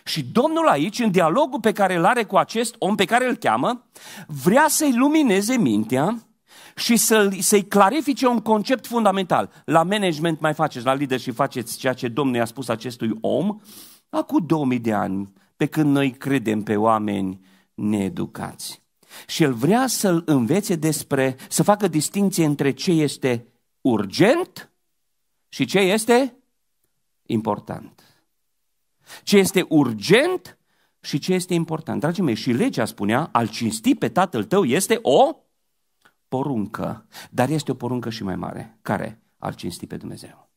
Și Domnul aici, în dialogul pe care îl are cu acest om pe care îl cheamă, vrea să-i lumineze mintea și să-i, să clarifice un concept fundamental. La management mai faceți, la lider și faceți ceea ce Domnul i-a spus acestui om acum 2000 de ani, pe când noi credem pe oameni needucați. Și el vrea să-l învețe despre, să facă distinție între ce este urgent și ce este important. Ce este urgent și ce este important. Dragii mei, și legea spunea, al cinsti pe tatăl tău este o poruncă, dar este o poruncă și mai mare, care al cinsti pe Dumnezeu.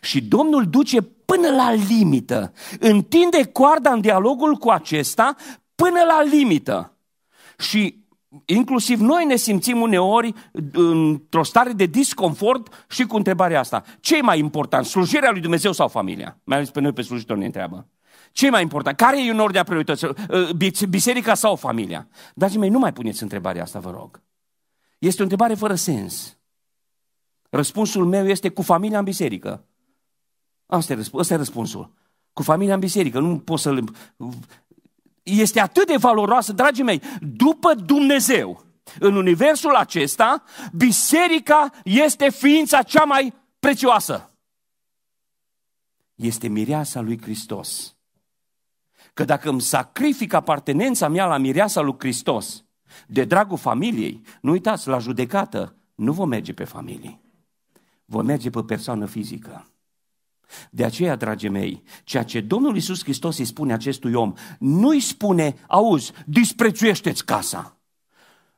Și Domnul duce până la limită, întinde coarda în dialogul cu acesta până la limită. Și inclusiv noi ne simțim uneori într-o stare de disconfort și cu întrebarea asta. Ce e mai important, slujirea lui Dumnezeu sau familia? Mai ales pe noi pe slujitor, ne întreabă. Ce e mai important? Care e în ordinea priorităților? Biserica sau familia? Dragii mei, nu mai puneți întrebarea asta, vă rog. Este o întrebare fără sens. Răspunsul meu este cu familia în biserică. Asta e, răsp- asta e răspunsul. Cu familia în biserică. Nu pot să Este atât de valoroasă, dragii mei, după Dumnezeu. În universul acesta, biserica este ființa cea mai prețioasă. Este mireasa lui Hristos. Că dacă îmi sacrific apartenența mea la mireasa lui Hristos, de dragul familiei, nu uitați, la judecată nu vom merge pe familie. vom merge pe persoană fizică. De aceea, dragii mei, ceea ce Domnul Iisus Hristos îi spune acestui om, nu-i spune, auzi, disprețuiește-ți casa,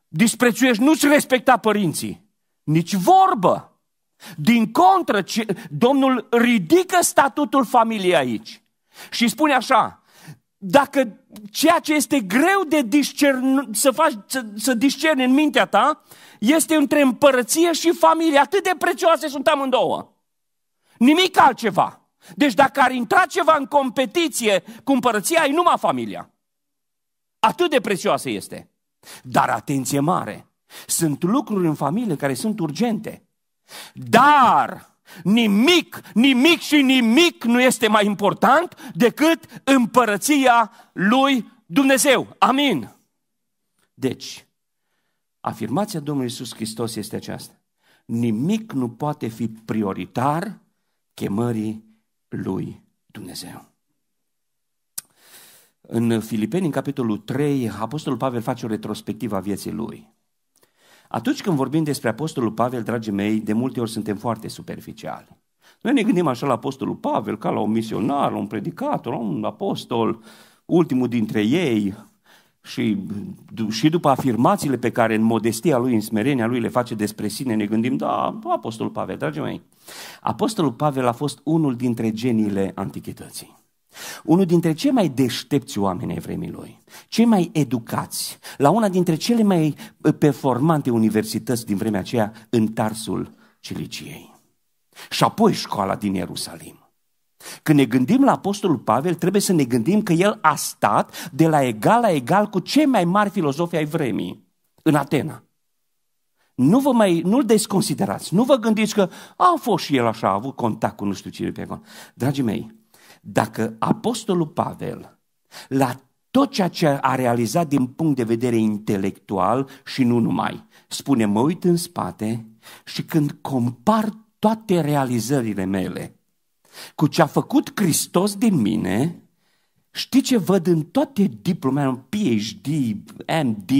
disprețuiești, nu-ți respecta părinții, nici vorbă. Din contră, Domnul ridică statutul familiei aici și spune așa, dacă ceea ce este greu de discern, să, faci, să, să discerni în mintea ta este între împărăție și familie. Atât de prețioase sunt amândouă. Nimic altceva. Deci dacă ar intra ceva în competiție cu împărăția, ai numai familia. Atât de prețioasă este. Dar atenție mare! Sunt lucruri în familie care sunt urgente. Dar Nimic, nimic și nimic nu este mai important decât împărăția lui Dumnezeu. Amin. Deci, afirmația Domnului Isus Hristos este aceasta. Nimic nu poate fi prioritar chemării lui Dumnezeu. În Filipeni, în capitolul 3, Apostolul Pavel face o retrospectivă a vieții lui. Atunci când vorbim despre Apostolul Pavel, dragii mei, de multe ori suntem foarte superficiali. Noi ne gândim așa la Apostolul Pavel ca la un misionar, la un predicator, la un apostol, ultimul dintre ei, și, și după afirmațiile pe care în modestia lui, în smerenia lui le face despre sine, ne gândim, da, Apostolul Pavel, dragii mei. Apostolul Pavel a fost unul dintre geniile antichității. Unul dintre cei mai deștepți oameni ai vremii lui, cei mai educați, la una dintre cele mai uh, performante universități din vremea aceea, în Tarsul Ciliciei. Și apoi școala din Ierusalim. Când ne gândim la Apostolul Pavel, trebuie să ne gândim că el a stat de la egal la egal cu cei mai mari filozofi ai vremii, în Atena. Nu vă mai, nu-l desconsiderați, nu vă gândiți că a fost și el așa, a avut contact cu nu știu cine pe acolo. Dragii mei, dacă Apostolul Pavel, la tot ceea ce a realizat din punct de vedere intelectual și nu numai, spune, mă uit în spate și când compar toate realizările mele cu ce a făcut Hristos din mine, știi ce văd în toate diplomele, PhD, MD,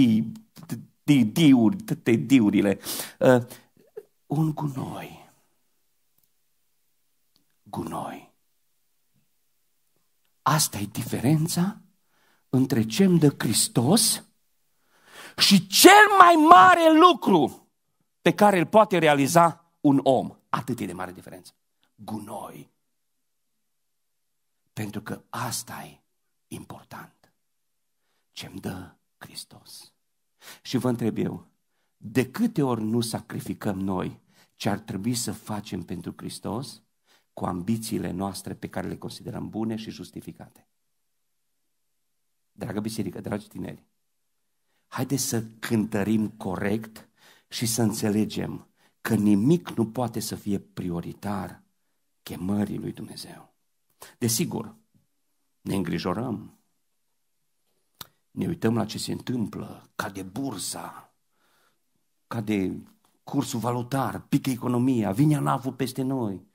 d uri toate D-urile, uh, un gunoi. Gunoi. Asta e diferența între ce îmi dă Hristos și cel mai mare lucru pe care îl poate realiza un om. Atât e de mare diferență. Gunoi. Pentru că asta e important. Ce îmi dă Hristos. Și vă întreb eu, de câte ori nu sacrificăm noi ce ar trebui să facem pentru Hristos cu ambițiile noastre pe care le considerăm bune și justificate. Dragă biserică, dragi tineri, haideți să cântărim corect și să înțelegem că nimic nu poate să fie prioritar chemării lui Dumnezeu. Desigur, ne îngrijorăm, ne uităm la ce se întâmplă, cade bursa, cade cursul valutar, pică economia, vine anavul peste noi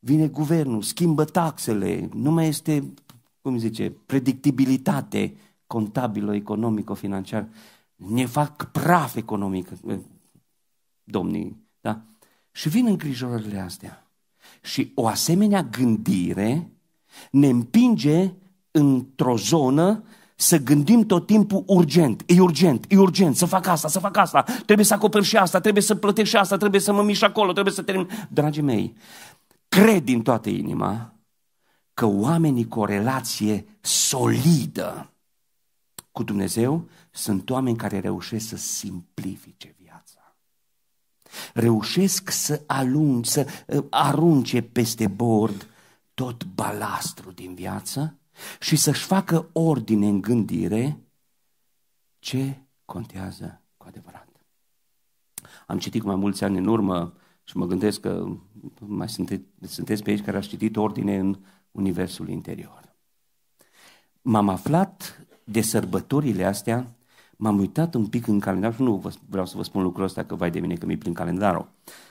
vine guvernul, schimbă taxele, nu mai este, cum zice, predictibilitate contabilă, economică, financiară. Ne fac praf economic, eh, domnii, da? Și vin îngrijorările astea. Și o asemenea gândire ne împinge într-o zonă să gândim tot timpul urgent, e urgent, e urgent, să fac asta, să fac asta, trebuie să acoper și asta, trebuie să plătesc și asta, trebuie să mă mișc acolo, trebuie să termin. Dragii mei, Cred din toată inima că oamenii cu o relație solidă cu Dumnezeu sunt oameni care reușesc să simplifice viața. Reușesc să, alun, să ă, arunce peste bord tot balastru din viață și să-și facă ordine în gândire ce contează cu adevărat. Am citit cu mai mulți ani în urmă și mă gândesc că mai sunte, sunteți pe aici care a citit ordine în universul interior. M-am aflat de sărbătorile astea, m-am uitat un pic în calendar și nu vă, vreau să vă spun lucrul ăsta că vai de mine că mi-e plin calendarul.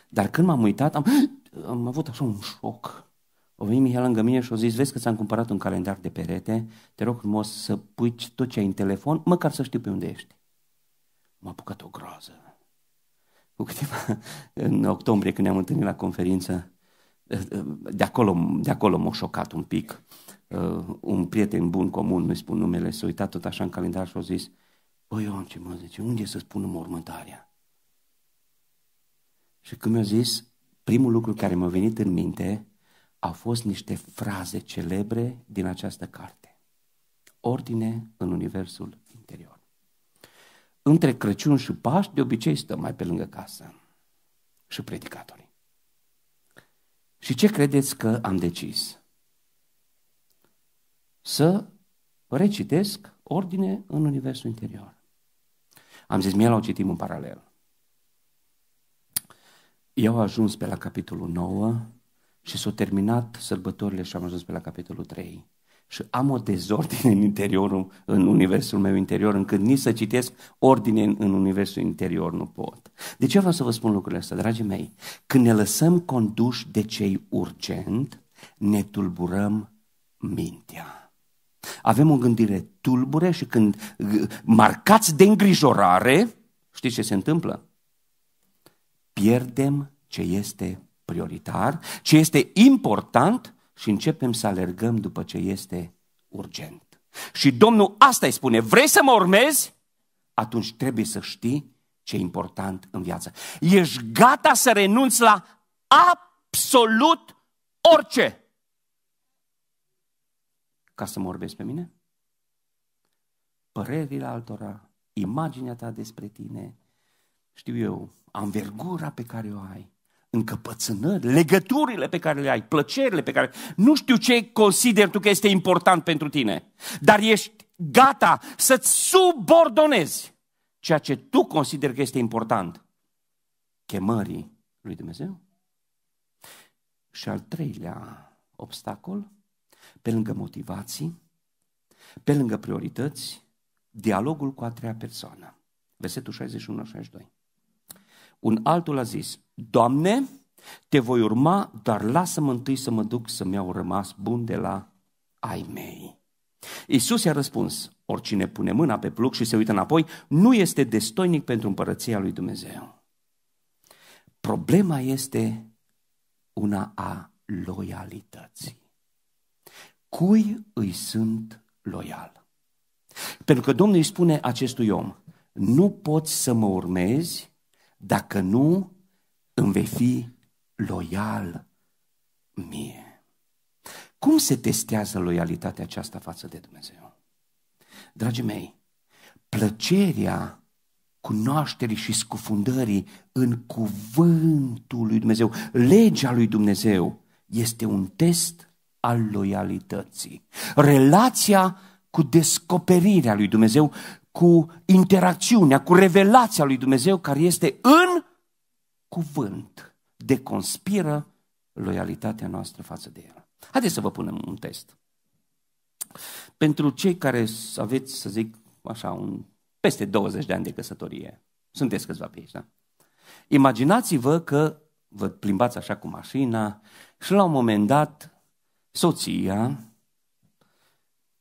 Dar când m-am uitat, am, am avut așa un șoc. O venit Mihai lângă mine și o zis, vezi că ți-am cumpărat un calendar de perete, te rog frumos să pui tot ce ai în telefon, măcar să știu pe unde ești. M-a apucat o groază cu câteva, în octombrie când ne-am întâlnit la conferință, de acolo, de acolo m-a șocat un pic. Uh, un prieten bun comun, nu-i spun numele, s-a uitat tot așa în calendar și a zis, Băi, eu am ce mă zice, unde să spun mormântarea? Și când mi-a zis, primul lucru care mi-a venit în minte au fost niște fraze celebre din această carte. Ordine în universul interior între Crăciun și Paști, de obicei stă mai pe lângă casă și predicatorii. Și ce credeți că am decis? Să recitesc ordine în universul interior. Am zis, mie o citim în paralel. Eu am ajuns pe la capitolul 9 și s-au terminat sărbătorile și am ajuns pe la capitolul 3 și am o dezordine în interiorul, în universul meu interior, încât nici să citesc ordine în universul interior nu pot. De ce vreau să vă spun lucrurile astea, dragii mei? Când ne lăsăm conduși de cei urgent, ne tulburăm mintea. Avem o gândire tulbure și când marcați de îngrijorare, știți ce se întâmplă? Pierdem ce este prioritar, ce este important și începem să alergăm după ce este urgent. Și Domnul asta îi spune, vrei să mă urmezi? Atunci trebuie să știi ce e important în viață. Ești gata să renunți la absolut orice ca să mă urmezi pe mine? Părerile altora, imaginea ta despre tine, știu eu, amvergura pe care o ai, încăpățânări, legăturile pe care le ai, plăcerile pe care... Nu știu ce consideri tu că este important pentru tine, dar ești gata să-ți subordonezi ceea ce tu consideri că este important chemării lui Dumnezeu. Și al treilea obstacol, pe lângă motivații, pe lângă priorități, dialogul cu a treia persoană. Versetul 61-62. Un altul a zis, Doamne, te voi urma, dar lasă-mă întâi să mă duc să-mi iau rămas bun de la ai mei. Iisus i-a răspuns, oricine pune mâna pe plug și se uită înapoi, nu este destoinic pentru împărăția lui Dumnezeu. Problema este una a loialității. Cui îi sunt loial? Pentru că Domnul îi spune acestui om, nu poți să mă urmezi dacă nu, îmi vei fi loial mie. Cum se testează loialitatea aceasta față de Dumnezeu? Dragii mei, plăcerea cunoașterii și scufundării în cuvântul lui Dumnezeu, legea lui Dumnezeu, este un test al loialității. Relația cu descoperirea lui Dumnezeu cu interacțiunea, cu revelația lui Dumnezeu care este în cuvânt. de conspiră loialitatea noastră față de El. Haideți să vă punem un test. Pentru cei care aveți, să zic așa, un, peste 20 de ani de căsătorie, sunteți câțiva pe aici, da? Imaginați-vă că vă plimbați așa cu mașina și la un moment dat soția,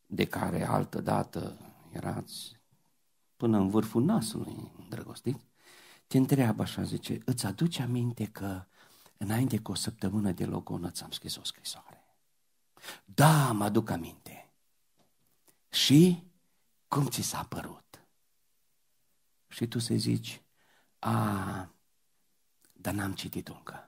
de care altă dată erați până în vârful nasului, îndrăgostit, te întreabă așa, zice, îți aduce aminte că înainte cu o săptămână de logonă ți-am scris o scrisoare? Da, mă aduc aminte. Și cum ți s-a părut? Și tu să zici, a, dar n-am citit încă.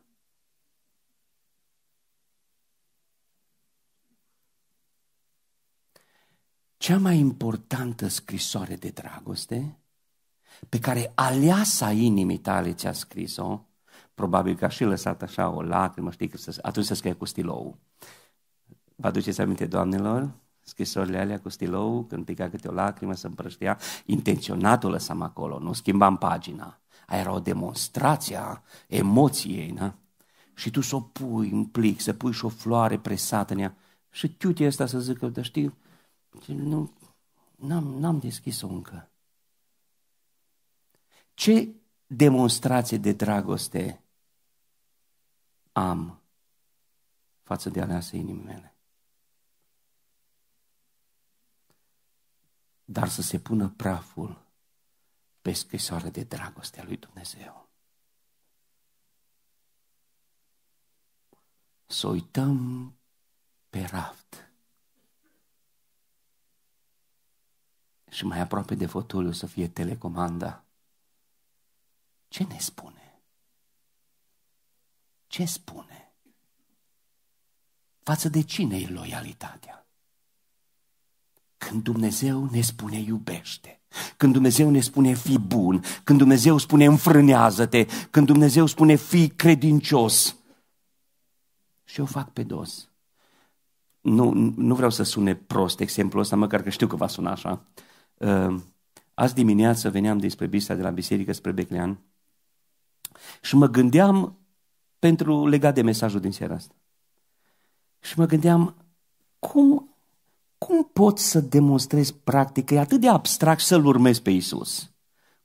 cea mai importantă scrisoare de dragoste pe care aleasa inimii tale ți-a scris-o, probabil că a și lăsat așa o lacrimă, știi, că atunci se scrie cu stilou. Vă aduceți aminte, doamnelor? Scrisorile alea cu stilou, când pica câte o lacrimă, se împrăștea, intenționat o lăsam acolo, nu schimbam pagina. Aia era o demonstrație a emoției, na? Și tu să o pui în plic, să pui și o floare presată în ea. Și tiutie asta să zică, dar știi, nu, n-am, n-am deschis-o încă. Ce demonstrație de dragoste am față de aleasă inimii mele? Dar să se pună praful pe scrisoare de dragoste a lui Dumnezeu. Să uităm pe raft și mai aproape de fotoliu să fie telecomanda. Ce ne spune? Ce spune? Față de cine e loialitatea? Când Dumnezeu ne spune iubește, când Dumnezeu ne spune fi bun, când Dumnezeu spune înfrânează-te, când Dumnezeu spune fi credincios. Și eu fac pe dos. Nu, nu vreau să sune prost exemplul ăsta, măcar că știu că va suna așa. Ehm, azi dimineață veneam despre Bista de la biserică spre Beclean și mă gândeam pentru legat de mesajul din seara asta. Și mă gândeam cum, cum pot să demonstrez practic că e atât de abstract să-L urmez pe Isus?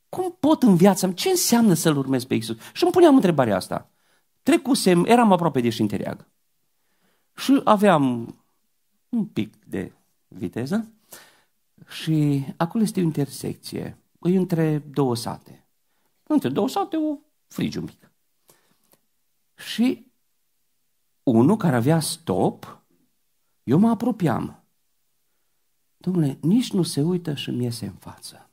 Cum pot în viața mea, ce înseamnă să-L urmez pe Isus? Și îmi puneam întrebarea asta. Trecusem, eram aproape de Șintereag. Și aveam un pic de viteză și acolo este o intersecție, e între două sate. Între două sate o frigiu mic. Și unul care avea stop, eu mă apropiam. Domnule, nici nu se uită și mi iese în față.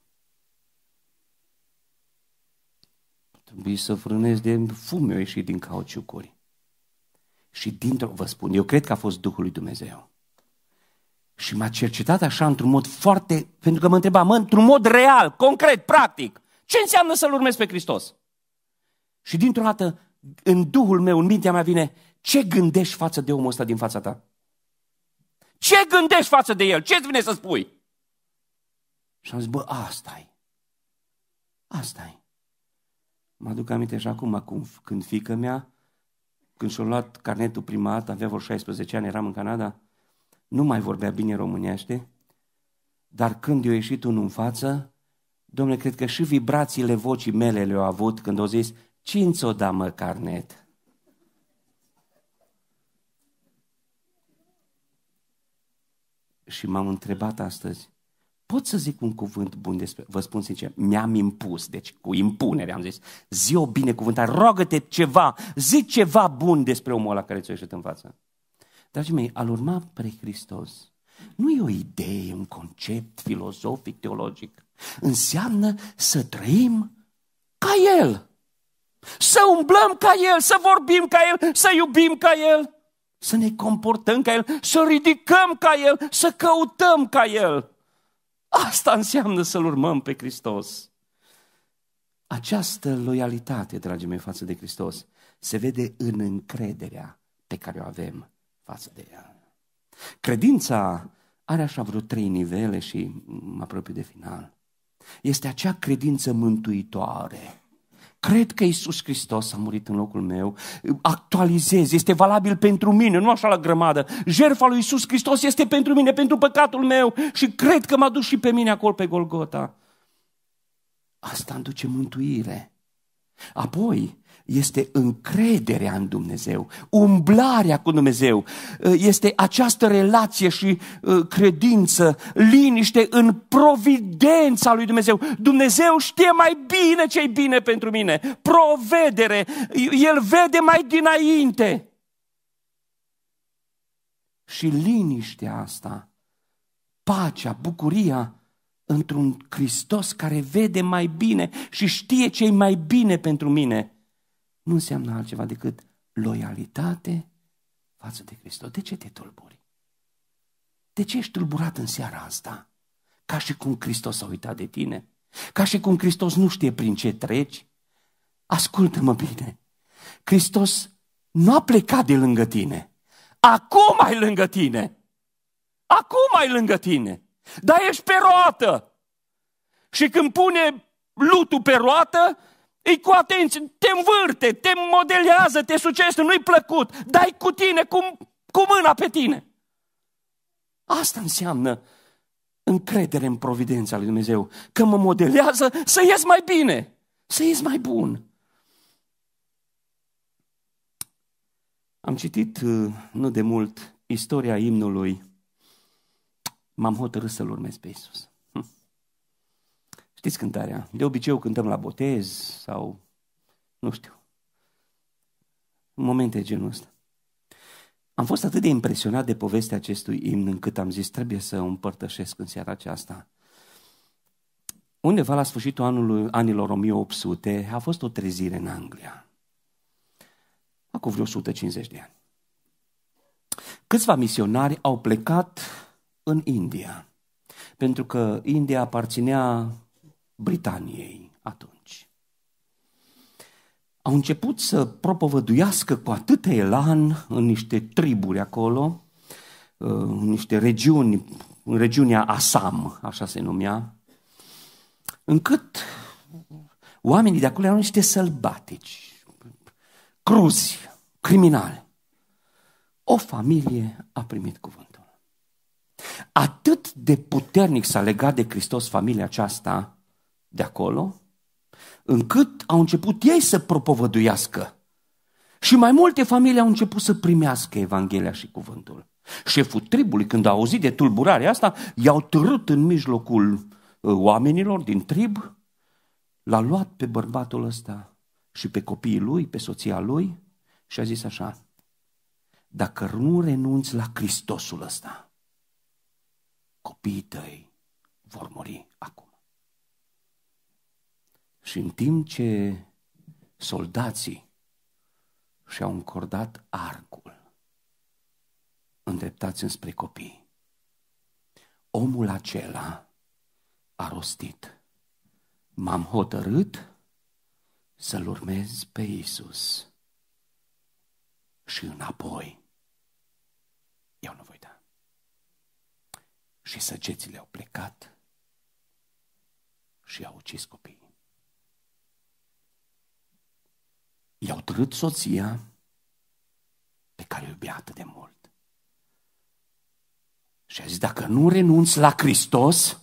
Trebuie să frânez de fum, eu ieșit din cauciucuri. Și dintr-o, vă spun, eu cred că a fost Duhul lui Dumnezeu. Și m-a cercetat așa într-un mod foarte, pentru că mă întreba, mă, într-un mod real, concret, practic, ce înseamnă să-L urmezi pe Hristos? Și dintr-o dată, în duhul meu, în mintea mea vine, ce gândești față de omul ăsta din fața ta? Ce gândești față de el? Ce-ți vine să spui? Și am zis, bă, asta e. asta e. Mă aduc aminte și acum, acum când fică mea, când și-a luat carnetul primat, avea vreo 16 ani, eram în Canada, nu mai vorbea bine românește, dar când i-a ieșit unul în față, domnule, cred că și vibrațiile vocii mele le-au avut când au zis, ți o da mă carnet. Și m-am întrebat astăzi, pot să zic un cuvânt bun despre, vă spun sincer, mi-am impus, deci cu impunere am zis, zi o binecuvântare, rogă-te ceva, zi ceva bun despre omul ăla care ți-a ieșit în față. Dragii mei, al urma pe Hristos nu e o idee, un concept filozofic, teologic. Înseamnă să trăim ca El. Să umblăm ca El, să vorbim ca El, să iubim ca El, să ne comportăm ca El, să ridicăm ca El, să căutăm ca El. Asta înseamnă să-L urmăm pe Hristos. Această loialitate, dragii mei, față de Hristos, se vede în încrederea pe care o avem față de el. Credința are așa vreo trei nivele și mă apropiu de final. Este acea credință mântuitoare. Cred că Isus Hristos a murit în locul meu, actualizez, este valabil pentru mine, nu așa la grămadă. Jerfa lui Isus Hristos este pentru mine, pentru păcatul meu și cred că m-a dus și pe mine acolo pe Golgota. Asta îmi duce mântuire. Apoi, este încrederea în Dumnezeu, umblarea cu Dumnezeu, eh, este această relație și eh, credință, liniște în providența lui Dumnezeu. Dumnezeu știe mai bine ce-i bine pentru mine, provedere, El vede mai dinainte. Și liniștea asta, pacea, bucuria, într-un Hristos care vede mai bine și știe ce-i mai bine pentru mine – nu înseamnă altceva decât loialitate față de Hristos. De ce te tulburi? De ce ești tulburat în seara asta? Ca și cum Hristos a uitat de tine. Ca și cum Hristos nu știe prin ce treci. Ascultă-mă bine. Hristos nu a plecat de lângă tine. Acum ai lângă tine. Acum ai lângă tine. Dar ești pe roată. Și când pune lutul pe roată, ei cu atenție, te învârte, te modelează, te sugestă, nu-i plăcut, dai cu tine, cu, cu mâna pe tine. Asta înseamnă încredere în providența lui Dumnezeu, că mă modelează să ies mai bine, să ies mai bun. Am citit uh, nu de mult istoria imnului. M-am hotărât să-L urmez pe Isus. Știți cântarea? De obicei o cântăm la botez sau, nu știu, în momente genul ăsta. Am fost atât de impresionat de povestea acestui imn încât am zis trebuie să o împărtășesc în seara aceasta. Undeva la sfârșitul anului, anilor 1800 a fost o trezire în Anglia. Acum vreo 150 de ani. Câțiva misionari au plecat în India, pentru că India aparținea Britaniei atunci. Au început să propovăduiască cu atât elan în niște triburi acolo, uh, în niște regiuni, în regiunea Asam, așa se numea, încât oamenii de acolo erau niște sălbatici, cruzi, criminali. O familie a primit cuvântul. Atât de puternic s-a legat de Hristos familia aceasta, de acolo, încât au început ei să propovăduiască. Și mai multe familii au început să primească Evanghelia și cuvântul. Șeful tribului, când a auzit de tulburarea asta, i-au târât în mijlocul uh, oamenilor din trib, l-a luat pe bărbatul ăsta și pe copiii lui, pe soția lui și a zis așa, dacă nu renunți la Hristosul ăsta, copiii tăi vor muri acum. Și în timp ce soldații și-au încordat arcul, îndreptați înspre copii, omul acela a rostit. M-am hotărât să-L urmez pe Isus și înapoi eu nu voi da. Și săgețile au plecat și au ucis copiii. i-au târât soția pe care o iubea atât de mult. Și a zis, dacă nu renunți la Hristos,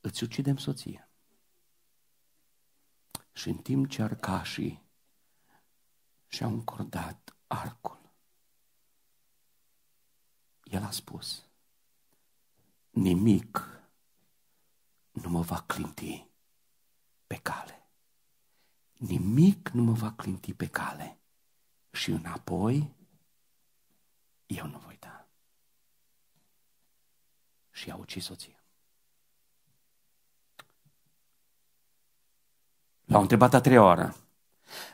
îți ucidem soția. Și în timp ce arcașii și-au încordat arcul, el a spus, nimic nu mă va clinti pe cale nimic nu mă va clinti pe cale și înapoi eu nu voi da. Și a ucis soția. L-au întrebat a treia oară.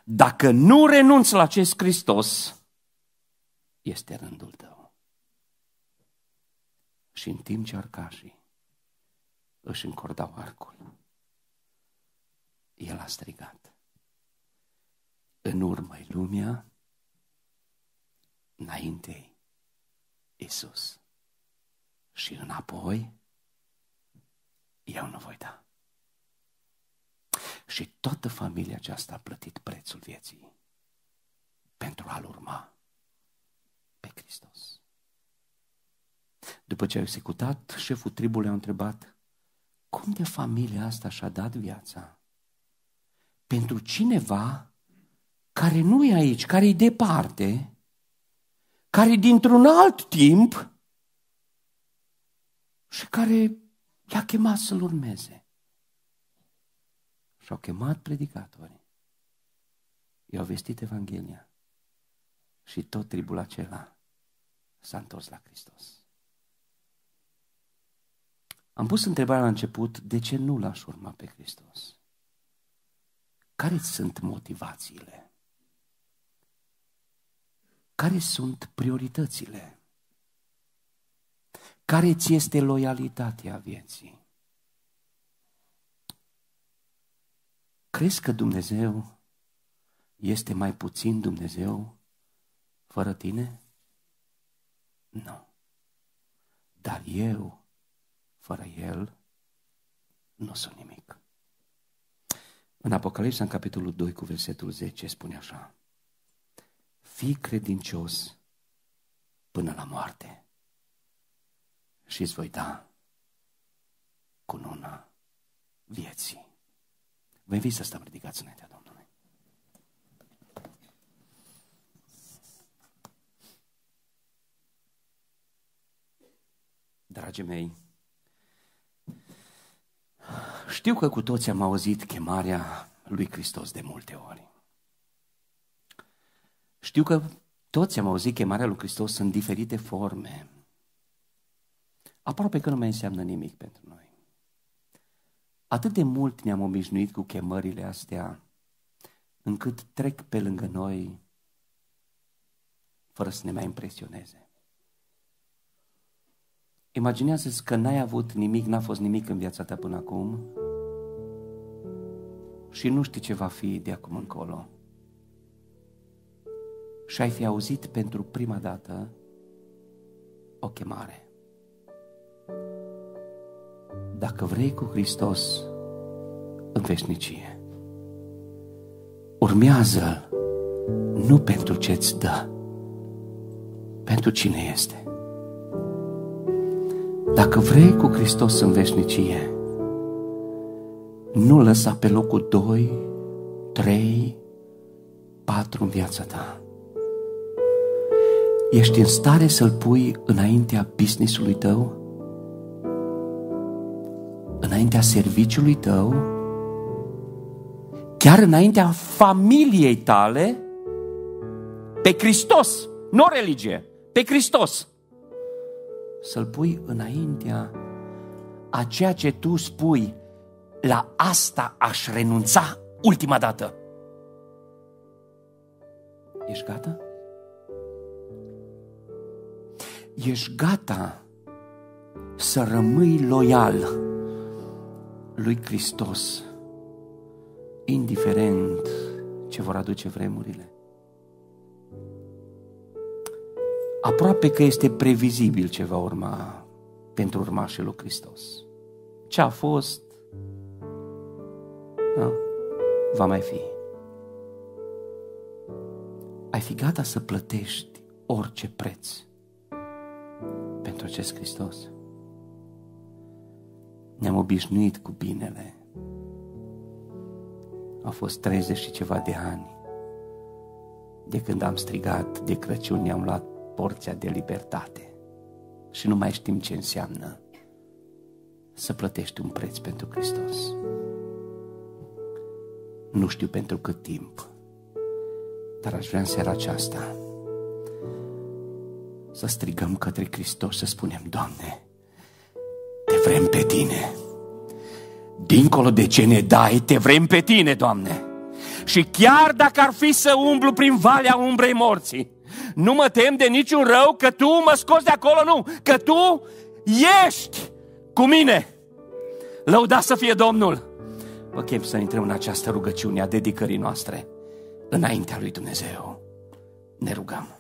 Dacă nu renunți la acest Hristos, este rândul tău. Și în timp ce arcașii își încordau arcul, el a strigat. În urmă lumea, înainte Isus. Și înapoi, eu nu voi da. Și toată familia aceasta a plătit prețul vieții pentru a-L urma pe Hristos. După ce a executat, șeful tribului a întrebat, cum de familia asta și-a dat viața? Pentru cineva care nu e aici, care e departe, care dintr-un alt timp și care i-a chemat să-L urmeze. Și-au chemat predicatorii, i-au vestit Evanghelia și tot tribul acela s-a întors la Hristos. Am pus întrebarea la început, de ce nu l-aș urma pe Hristos? Care sunt motivațiile? care sunt prioritățile? Care ți este loialitatea vieții? Crezi că Dumnezeu este mai puțin Dumnezeu fără tine? Nu. Dar eu, fără El, nu sunt nimic. În Apocalipsa, în capitolul 2, cu versetul 10, spune așa fii credincios până la moarte și îți voi da cununa vieții. Vă invit să stăm ridicați înaintea Domnului. Dragii mei, știu că cu toți am auzit chemarea lui Hristos de multe ori. Știu că toți am auzit chemarea lui Hristos în diferite forme. Aproape că nu mai înseamnă nimic pentru noi. Atât de mult ne-am obișnuit cu chemările astea, încât trec pe lângă noi fără să ne mai impresioneze. Imaginează-ți că n-ai avut nimic, n-a fost nimic în viața ta până acum și nu știi ce va fi de acum încolo și ai fi auzit pentru prima dată o chemare. Dacă vrei cu Hristos în veșnicie, urmează nu pentru ce îți dă, pentru cine este. Dacă vrei cu Hristos în veșnicie, nu lăsa pe locul 2, 3, 4 în viața ta Ești în stare să-l pui înaintea businessului tău? Înaintea serviciului tău? Chiar înaintea familiei tale? Pe Hristos, nu religie, pe Hristos. Să-l pui înaintea a ceea ce tu spui, la asta aș renunța ultima dată. Ești gata? ești gata să rămâi loial lui Hristos, indiferent ce vor aduce vremurile. Aproape că este previzibil ce va urma pentru urmașul lui Hristos. Ce a fost, da, va mai fi. Ai fi gata să plătești orice preț pentru acest Hristos. Ne-am obișnuit cu binele. Au fost 30 și ceva de ani de când am strigat de Crăciun, ne-am luat porția de libertate și nu mai știm ce înseamnă să plătești un preț pentru Hristos. Nu știu pentru cât timp, dar aș vrea în seara aceasta să strigăm către Hristos, să spunem, Doamne, te vrem pe Tine. Dincolo de ce ne dai, te vrem pe Tine, Doamne. Și chiar dacă ar fi să umblu prin valea umbrei morții, nu mă tem de niciun rău că Tu mă scoți de acolo, nu, că Tu ești cu mine. Lăuda să fie Domnul! Vă chem să intrăm în această rugăciune a dedicării noastre înaintea lui Dumnezeu. Ne rugăm!